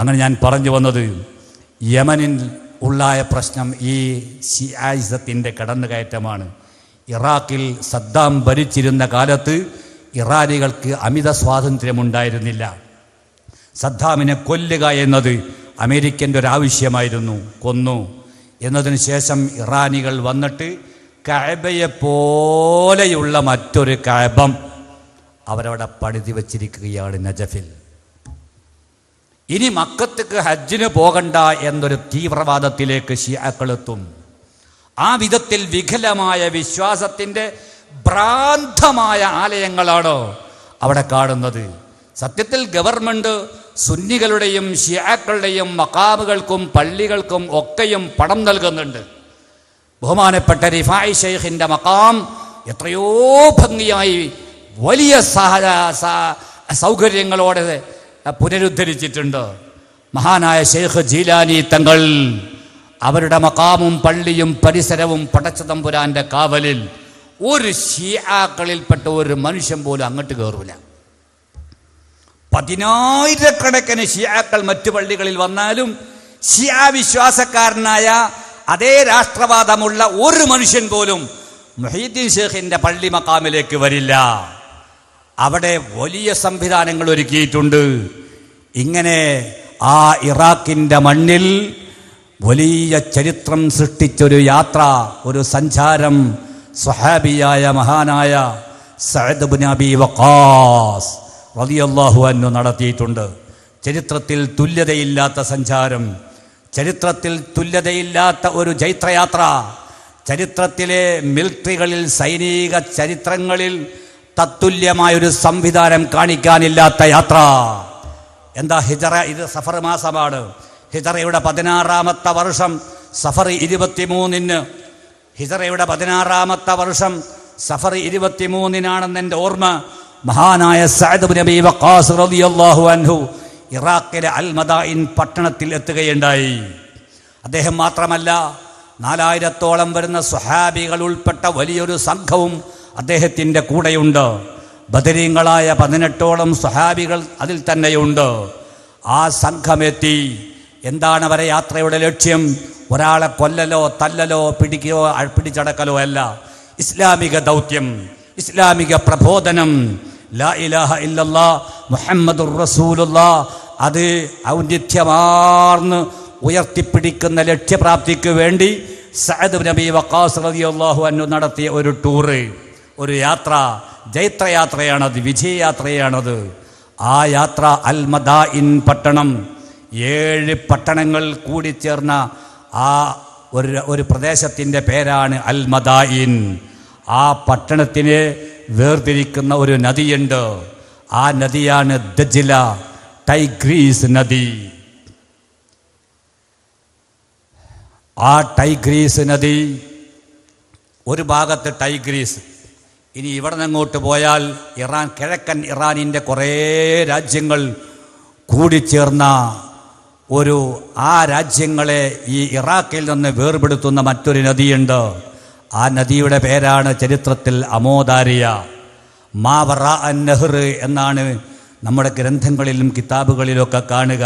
അങ്ങനെ ഞാൻ പറഞ്ഞു വന്നത് യമനിൽ ഉള്ളായ പ്രശ്നം ഈ സിയായിസത്തിൻ്റെ കടന്നുകയറ്റമാണ് ഇറാഖിൽ സദ്ദാം ഭരിച്ചിരുന്ന കാലത്ത് ഇറാനികൾക്ക് അമിത സ്വാതന്ത്ര്യമുണ്ടായിരുന്നില്ല സദ്ദാമിനെ കൊല്ലുക എന്നത് അമേരിക്കൻ്റെ ഒരാവശ്യമായിരുന്നു കൊന്നു എന്നതിന് ശേഷം ഇറാനികൾ വന്നിട്ട് കഴബയെ പോലെയുള്ള മറ്റൊരു കഴബം അവരവിടെ പണിതി വച്ചിരിക്കുകയാണ് നജഫിൽ ഇനി മക്കത്തേക്ക് ഹജ്ജിന് പോകണ്ട എന്നൊരു തീവ്രവാദത്തിലേക്ക് ഷിയാക്കളെത്തും ആ വിധത്തിൽ വികലമായ വിശ്വാസത്തിൻ്റെ ഭ്രാന്തമായ ആലയങ്ങളാണ് അവിടെ കാണുന്നത് സത്യത്തിൽ ഗവൺമെൻറ് സുന്നികളുടെയും ഷിയാക്കളുടെയും മക്കാബുകൾക്കും പള്ളികൾക്കും ഒക്കെയും പണം നൽകുന്നുണ്ട് ബഹുമാനപ്പെട്ട റിഫായ് ഷെയ്ഖിൻ്റെ മക്കാം എത്രയോ ഭംഗിയായി വലിയ സൗകര്യങ്ങളോടെ പുനരുദ്ധരിച്ചിട്ടുണ്ട് മഹാനായ ഷെയ്ഖ് ജീലാനി തങ്ങൾ അവരുടെ മക്കാമും പള്ളിയും പരിസരവും പടച്ചതമ്പുരാൻ്റെ കാവലിൽ ഒരു ഷിയാക്കളിൽപ്പെട്ട ഒരു മനുഷ്യൻ പോലും അങ്ങോട്ട് കയറൂല പതിനായിരക്കണക്കിന് ഷിയാക്കൾ മറ്റു പള്ളികളിൽ വന്നാലും ഷിയാ വിശ്വാസക്കാരനായ അതേ രാഷ്ട്രവാദമുള്ള ഒരു മനുഷ്യൻ പോലും മൊഹീദ്ദീൻ ഷേഖിന്റെ പള്ളി മക്കാമിലേക്ക് വരില്ല അവിടെ വലിയ സംവിധാനങ്ങൾ ഒരുക്കിയിട്ടുണ്ട് ഇങ്ങനെ ആ ഇറാഖിന്റെ മണ്ണിൽ വലിയ ചരിത്രം സൃഷ്ടിച്ചൊരു യാത്ര ഒരു സഞ്ചാരം സ്വഹാബിയായ മഹാനായ സഹദ് അബി വഖാസ് റതിയല്ലാഹു അന്നു നടത്തിയിട്ടുണ്ട് ചരിത്രത്തിൽ തുല്യതയില്ലാത്ത സഞ്ചാരം ചരിത്രത്തിൽ തുല്യതയില്ലാത്ത ഒരു ജൈത്രയാത്ര ചരിത്രത്തിലെ മിലിറ്ററികളിൽ സൈനിക ചരിത്രങ്ങളിൽ തത്തുല്യമായൊരു സംവിധാനം കാണിക്കാനില്ലാത്ത യാത്ര എന്താ ഹിജറ ഇത് സഫർ മാസമാണ് ഹിജറയുടെ പതിനാറാമത്തെ വർഷം സഫർ ഇരുപത്തിമൂന്നിന് ഹിജറയുടെ പതിനാറാമത്തെ വർഷം സഫർ ഇരുപത്തിമൂന്നിനാണെന്ന് എൻ്റെ ഓർമ്മ മഹാനായ സഅദ്ബുനബി റളിയല്ലാഹു അൻഹു ഇറാഖിലെ അൽ പട്ടണത്തിൽ എത്തുകയുണ്ടായി അദ്ദേഹം മാത്രമല്ല നാലായിരത്തോളം വരുന്ന സുഹാബികൾ ഉൾപ്പെട്ട വലിയൊരു സംഘവും അദ്ദേഹത്തിൻ്റെ കൂടെയുണ്ട് ബദരീങ്ങളായ പതിനെട്ടോളം സുഹാബികൾ അതിൽ തന്നെയുണ്ട് ആ സംഘമെത്തി എന്താണ് അവരെ യാത്രയുടെ ലക്ഷ്യം ഒരാളെ കൊല്ലലോ തല്ലലോ പിടിക്കുകയോ പിടിച്ചടക്കലോ അല്ല ഇസ്ലാമിക ദൗത്യം ഇസ്ലാമിക പ്രബോധനം ലാ ഇലാഹ ഇല്ലല്ലാ മുഹമ്മദുർ റസൂലുള്ള അത് ഔന്നിത്യമാർന്ന് ഉയർത്തിപ്പിടിക്കുന്ന ലക്ഷ്യപ്രാപ്തിക്ക് വേണ്ടി സഅദ് നബി വക്കാസ് റളിയല്ലാഹു അൻഹു നടത്തിയ ഒരു ടൂറ് ഒരു യാത്ര ജൈത്രയാത്രയാണത് വിജയയാത്രയാണത് ആ യാത്ര അൽ ഇൻ പട്ടണം ഏഴ് പട്ടണങ്ങൾ കൂടി ചേർന്ന ആ ഒരു ഒരു പ്രദേശത്തിൻ്റെ പേരാണ് അൽ ഇൻ ആ പട്ടണത്തിന് വേർതിരിക്കുന്ന ഒരു നദിയുണ്ട് ആ നദിയാണ് ദജില ടൈഗ്രീസ് നദി ആ ടൈഗ്രീസ് നദി ഒരു ഭാഗത്ത് ടൈഗ്രീസ് ഇനി ഇവിടെ നിന്നങ്ങോട്ട് പോയാൽ ഇറാൻ കിഴക്കൻ ഇറാനിൻ്റെ കുറേ രാജ്യങ്ങൾ കൂടിച്ചേർന്ന ഒരു ആ രാജ്യങ്ങളെ ഈ ഇറാഖിൽ നിന്ന് വേർപെടുത്തുന്ന മറ്റൊരു നദിയുണ്ട് ആ നദിയുടെ പേരാണ് ചരിത്രത്തിൽ അമോദാരിയ മാവറ അൻ നെഹ്ർ എന്നാണ് നമ്മുടെ ഗ്രന്ഥങ്ങളിലും കിതാബുകളിലൊക്കെ കാണുക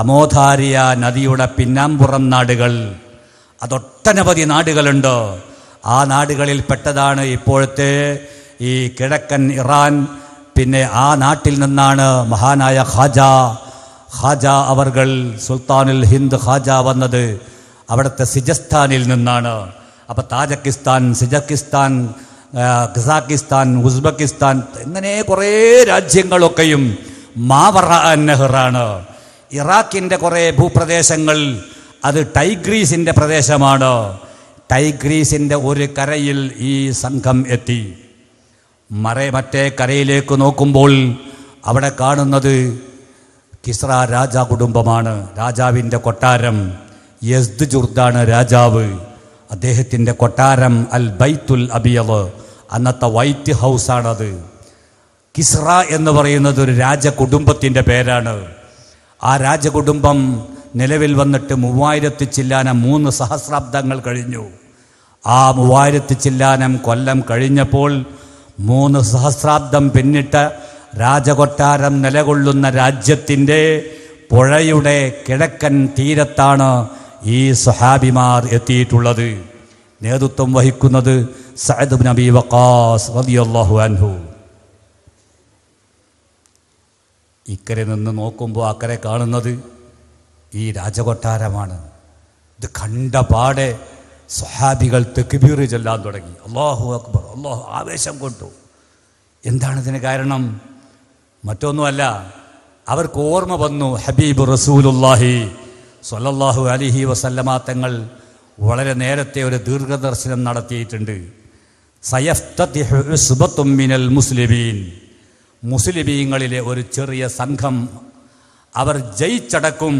അമോധാരിയ നദിയുടെ പിന്നാമ്പുറം നാടുകൾ അതൊട്ടനവധി നാടുകളുണ്ട് ആ നാടുകളിൽ പെട്ടതാണ് ഇപ്പോഴത്തെ ഈ കിഴക്കൻ ഇറാൻ പിന്നെ ആ നാട്ടിൽ നിന്നാണ് മഹാനായ ഹാജ ഹാജ അവർകൾ സുൽത്താനുൽ ഹിന്ദ് ഹാജ വന്നത് അവിടുത്തെ സിജസ്ഥാനിൽ നിന്നാണ് അപ്പോൾ താജക്കിസ്ഥാൻ സിജക്കിസ്ഥാൻ ഖസാക്കിസ്ഥാൻ ഉസ്ബക്കിസ്ഥാൻ ഇങ്ങനെ കുറേ രാജ്യങ്ങളൊക്കെയും മാവറ നെഹ്റാണ് ഇറാഖിൻ്റെ കുറേ ഭൂപ്രദേശങ്ങൾ അത് ടൈഗ്രീസിൻ്റെ പ്രദേശമാണ് ടൈഗ്രീസിൻ്റെ ഒരു കരയിൽ ഈ സംഘം എത്തി മറേ മറ്റേ കരയിലേക്ക് നോക്കുമ്പോൾ അവിടെ കാണുന്നത് കിസ്ര രാജ കുടുംബമാണ് രാജാവിൻ്റെ കൊട്ടാരം യസ്ദ് ജുർദാണ് രാജാവ് അദ്ദേഹത്തിൻ്റെ കൊട്ടാരം അൽ ബൈത്തുൽ അബിയവ് അന്നത്തെ വൈറ്റ് ഹൗസാണത് കിസ്റ എന്ന് പറയുന്നത് ഒരു രാജകുടുംബത്തിൻ്റെ പേരാണ് ആ രാജകുടുംബം നിലവിൽ വന്നിട്ട് മൂവായിരത്തി ചില്ലാനം മൂന്ന് സഹസ്രാബ്ദങ്ങൾ കഴിഞ്ഞു ആ മൂവായിരത്തി ചില്ലാനം കൊല്ലം കഴിഞ്ഞപ്പോൾ മൂന്ന് സഹസ്രാബ്ദം പിന്നിട്ട രാജകൊട്ടാരം നിലകൊള്ളുന്ന രാജ്യത്തിൻ്റെ പുഴയുടെ കിഴക്കൻ തീരത്താണ് ഈ സഹാബിമാർ എത്തിയിട്ടുള്ളത് നേതൃത്വം വഹിക്കുന്നത് സഅദ് നബി വക്കാസ് റതിയല്ലാഹു അൻഹു ഇക്കരെ നിന്ന് നോക്കുമ്പോൾ അക്കരെ കാണുന്നത് ഈ രാജകൊട്ടാരമാണ് ഇത് കണ്ട പാടെ സ്വഹാബികൾ തെക്കുബീർ ചെല്ലാൻ തുടങ്ങി അള്ളാഹു അക്ബർ അള്ളാഹു ആവേശം കൊണ്ടു എന്താണ് ഇതിന് കാരണം മറ്റൊന്നുമല്ല അവർക്ക് ഓർമ്മ വന്നു ഹബീബ് റസൂലുല്ലാഹി സൊല്ലാഹു അലിഹി തങ്ങൾ വളരെ നേരത്തെ ഒരു ദീർഘദർശനം നടത്തിയിട്ടുണ്ട് സയഫ്തുമിനൽ മുസ്ലിമീൻ മുസ്ലിമീങ്ങളിലെ ഒരു ചെറിയ സംഘം അവർ ജയിച്ചടക്കും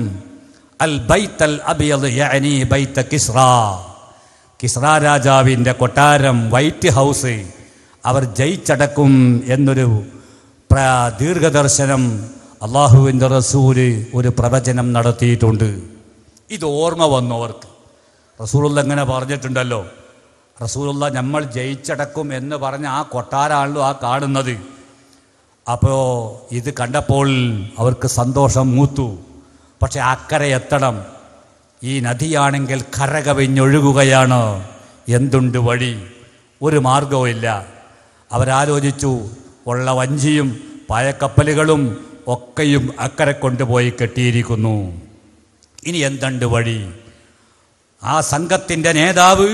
അൽ ബൈത്തൽ അബിയത് യഅനി ബൈത്ത കിസ്റ കിസ്റ രാജാവിൻ്റെ കൊട്ടാരം വൈറ്റ് ഹൗസ് അവർ ജയിച്ചടക്കും എന്നൊരു ദീർഘദർശനം അള്ളാഹുവിൻ്റെ റസൂല് ഒരു പ്രവചനം നടത്തിയിട്ടുണ്ട് ഇത് ഓർമ്മ വന്നവർക്ക് റസൂലുള്ള എങ്ങനെ പറഞ്ഞിട്ടുണ്ടല്ലോ റസൂലുള്ള നമ്മൾ ജയിച്ചടക്കും എന്ന് പറഞ്ഞ ആ കൊട്ടാരാണല്ലോ ആ കാണുന്നത് അപ്പോൾ ഇത് കണ്ടപ്പോൾ അവർക്ക് സന്തോഷം മൂത്തു പക്ഷെ അക്കരെ എത്തണം ഈ നദിയാണെങ്കിൽ കരകവിഞ്ഞൊഴുകുകയാണ് എന്തുണ്ട് വഴി ഒരു ഇല്ല അവരാലോചിച്ചു ഉള്ള വഞ്ചിയും പായക്കപ്പലുകളും ഒക്കെയും അക്കരെ കൊണ്ടുപോയി കെട്ടിയിരിക്കുന്നു ഇനി എന്തണ്ട് വഴി ആ സംഘത്തിൻ്റെ നേതാവ്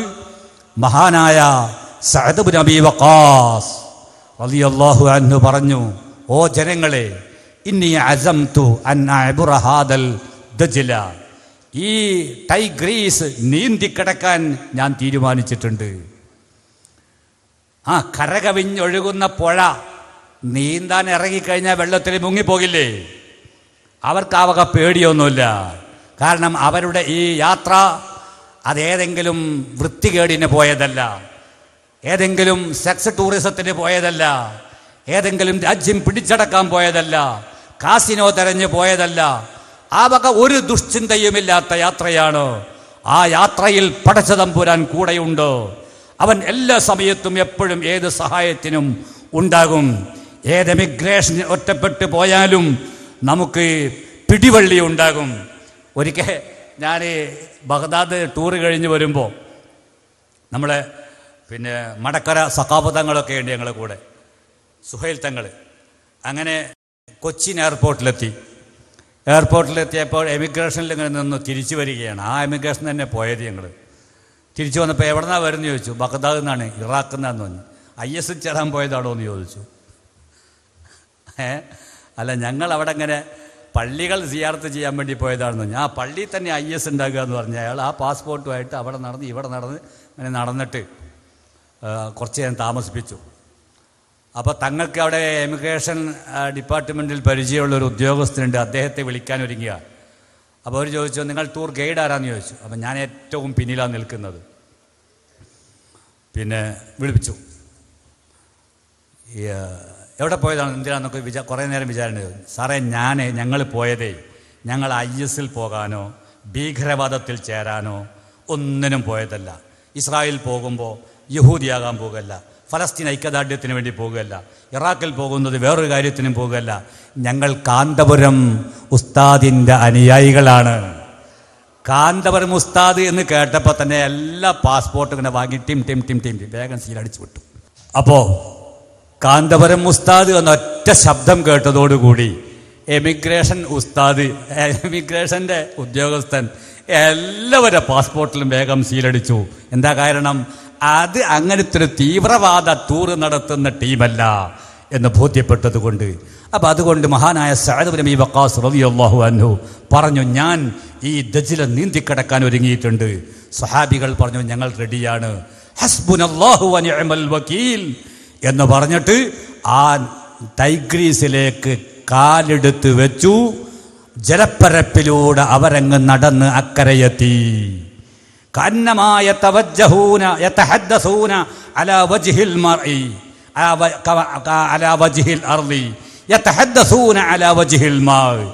മഹാനായ സഹദബ് നബി വക്കാസ് വലിയ അന്നു പറഞ്ഞു ഓ ജനങ്ങളെ ഇന്നി അസം തു അന്നുറഹാദൽ ദജില ഈ ടൈഗ്രീസ് നീന്തിക്കിടക്കാൻ ഞാൻ തീരുമാനിച്ചിട്ടുണ്ട് ആ കരകവിഞ്ഞൊഴുകുന്ന പുഴ നീന്താൻ ഇറങ്ങിക്കഴിഞ്ഞാൽ വെള്ളത്തിൽ മുങ്ങിപ്പോകില്ലേ അവർക്ക് ആ വക പേടിയൊന്നുമില്ല കാരണം അവരുടെ ഈ യാത്ര അതേതെങ്കിലും വൃത്തികേടിന് പോയതല്ല ഏതെങ്കിലും സെക്സ് ടൂറിസത്തിന് പോയതല്ല ഏതെങ്കിലും രാജ്യം പിടിച്ചടക്കാൻ പോയതല്ല കാസിനോ തെരഞ്ഞു പോയതല്ല ആ വക ഒരു ദുഷ്ചിന്തയുമില്ലാത്ത യാത്രയാണ് ആ യാത്രയിൽ പടച്ചതമ്പുരാൻ കൂടെയുണ്ട് അവൻ എല്ലാ സമയത്തും എപ്പോഴും ഏത് സഹായത്തിനും ഉണ്ടാകും ഏത് എമിഗ്രേഷൻ ഒറ്റപ്പെട്ടു പോയാലും നമുക്ക് പിടിവള്ളി ഉണ്ടാകും ഒരിക്കൽ ഞാൻ ബഗ്ദാദ് ടൂർ കഴിഞ്ഞ് വരുമ്പോൾ നമ്മൾ പിന്നെ മടക്കര സഖാബ് ഉണ്ട് ഞങ്ങളെ കൂടെ സുഹൈൽ തങ്ങൾ അങ്ങനെ കൊച്ചിൻ എയർപോർട്ടിലെത്തി എയർപോർട്ടിലെത്തിയപ്പോൾ എമിഗ്രേഷനിൽ ഇങ്ങനെ നിന്ന് തിരിച്ചു വരികയാണ് ആ എമിഗ്രേഷൻ തന്നെ പോയത് ഞങ്ങൾ തിരിച്ചു വന്നപ്പോൾ എവിടെന്നാണ് വരുന്നത് ചോദിച്ചു ബഗ്ദാദ് നിന്നാണ് ഇറാഖിൽ നിന്നാന്ന് പറഞ്ഞു ഐ എസ് ചേരാൻ പോയതാണോ എന്ന് ചോദിച്ചു അല്ല ഞങ്ങൾ അവിടെ അങ്ങനെ പള്ളികൾ സിയാർത്ത് ചെയ്യാൻ വേണ്ടി പോയതാണെന്ന് ആ പള്ളിയിൽ തന്നെ ഐ എസ് ഉണ്ടാക്കുക എന്ന് പറഞ്ഞ അയാൾ ആ പാസ്പോർട്ടുമായിട്ട് അവിടെ നടന്ന് ഇവിടെ നടന്ന് അങ്ങനെ നടന്നിട്ട് കുറച്ച് ഞാൻ താമസിപ്പിച്ചു അപ്പോൾ തങ്ങൾക്ക് അവിടെ എമിഗ്രേഷൻ ഡിപ്പാർട്ട്മെൻറ്റിൽ പരിചയമുള്ള ഒരു ഉദ്യോഗസ്ഥനുണ്ട് അദ്ദേഹത്തെ വിളിക്കാൻ ഒരുങ്ങിയ അപ്പോൾ അവർ ചോദിച്ചു നിങ്ങൾ ടൂർ ഗൈഡ് ആരാന്ന് ചോദിച്ചു അപ്പം ഞാൻ ഏറ്റവും പിന്നിലാണ് നിൽക്കുന്നത് പിന്നെ വിളിപ്പിച്ചു എവിടെ പോയതാണ് എന്തിനാന്നൊക്കെ വിചാ കുറേ നേരം വിചാരണത് സാറേ ഞാൻ ഞങ്ങൾ പോയതേ ഞങ്ങൾ ഐ എസിൽ പോകാനോ ഭീകരവാദത്തിൽ ചേരാനോ ഒന്നിനും പോയതല്ല ഇസ്രായേൽ പോകുമ്പോൾ യഹൂദിയാകാൻ പോകല്ല ഫലസ്തീൻ ഐക്യദാർഢ്യത്തിന് വേണ്ടി പോകുകയല്ല ഇറാഖിൽ പോകുന്നത് വേറൊരു കാര്യത്തിനും പോകുകയല്ല ഞങ്ങൾ കാന്തപുരം ഉസ്താദിൻ്റെ അനുയായികളാണ് കാന്തപുരം ഉസ്താദ് എന്ന് കേട്ടപ്പോൾ തന്നെ എല്ലാ പാസ്പോർട്ടും ഇങ്ങനെ വാങ്ങി ടിം ടിം ടിം ടിം വേഗം സീലടിച്ചു വിട്ടു അപ്പോൾ കാന്തപുരം ഉസ്താദ് എന്നൊറ്റ ശബ്ദം കേട്ടതോടുകൂടി എമിഗ്രേഷൻ ഉസ്താദ് എമിഗ്രേഷന്റെ ഉദ്യോഗസ്ഥൻ എല്ലാവരുടെ പാസ്പോർട്ടിലും വേഗം സീലടിച്ചു എന്താ കാരണം അത് അങ്ങനത്തെ ഒരു തീവ്രവാദ ടൂർ നടത്തുന്ന ടീമല്ല എന്ന് ബോധ്യപ്പെട്ടതുകൊണ്ട് അപ്പം അതുകൊണ്ട് മഹാനായ സഹദബ് നബി വക്കാസ് റബി അള്ളാഹു പറഞ്ഞു ഞാൻ ഈ ദജില നീന്തിക്കിടക്കാൻ ഒരുങ്ങിയിട്ടുണ്ട് സഹാബികൾ പറഞ്ഞു ഞങ്ങൾ റെഡിയാണ് ഹസ്ബുൻ അള്ളാഹു വക്കീൽ എന്ന് പറഞ്ഞിട്ട് ആ ടൈഗ്രീസിലേക്ക് കാലെടുത്ത് വെച്ചു ജലപ്പരപ്പിലൂടെ അവരങ്ങ് നടന്ന് അക്കരയെത്തി കന്നമായ തവജ്ജഹൂന യതഹദ്ദസൂന അല വജ്ഹിൽ മർഇ അല വജ്ഹിൽ അർളി യതഹദ്ദസൂന അല വജ്ഹിൽ മാഇ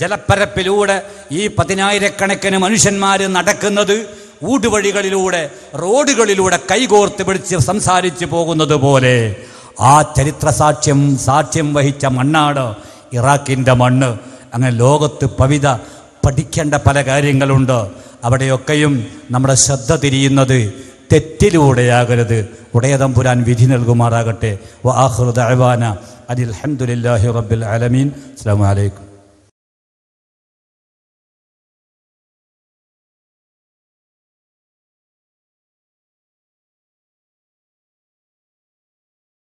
ജലപ്പരപ്പിലൂടെ ഈ പതിനായിരക്കണക്കിന് മനുഷ്യന്മാർ നടക്കുന്നത് ഊടുവഴികളിലൂടെ റോഡുകളിലൂടെ കൈകോർത്ത് പിടിച്ച് സംസാരിച്ചു പോകുന്നത് പോലെ ആ ചരിത്ര സാക്ഷ്യം സാക്ഷ്യം വഹിച്ച മണ്ണാണ് ഇറാഖിൻ്റെ മണ്ണ് അങ്ങനെ ലോകത്ത് പവിത പഠിക്കേണ്ട പല കാര്യങ്ങളുണ്ട് അവിടെയൊക്കെയും നമ്മുടെ ശ്രദ്ധ തിരിയുന്നത് തെറ്റിലൂടെയാകരുത് ഉടയതമ്പുരാൻ വിധി നൽകുമാറാകട്ടെ വാഹൃദ് അഹ്വാന അലിൽ അലഹമുല്ലാഹി റബ്ബിൽ അലമീൻ അസ്സാം വലൈക്കും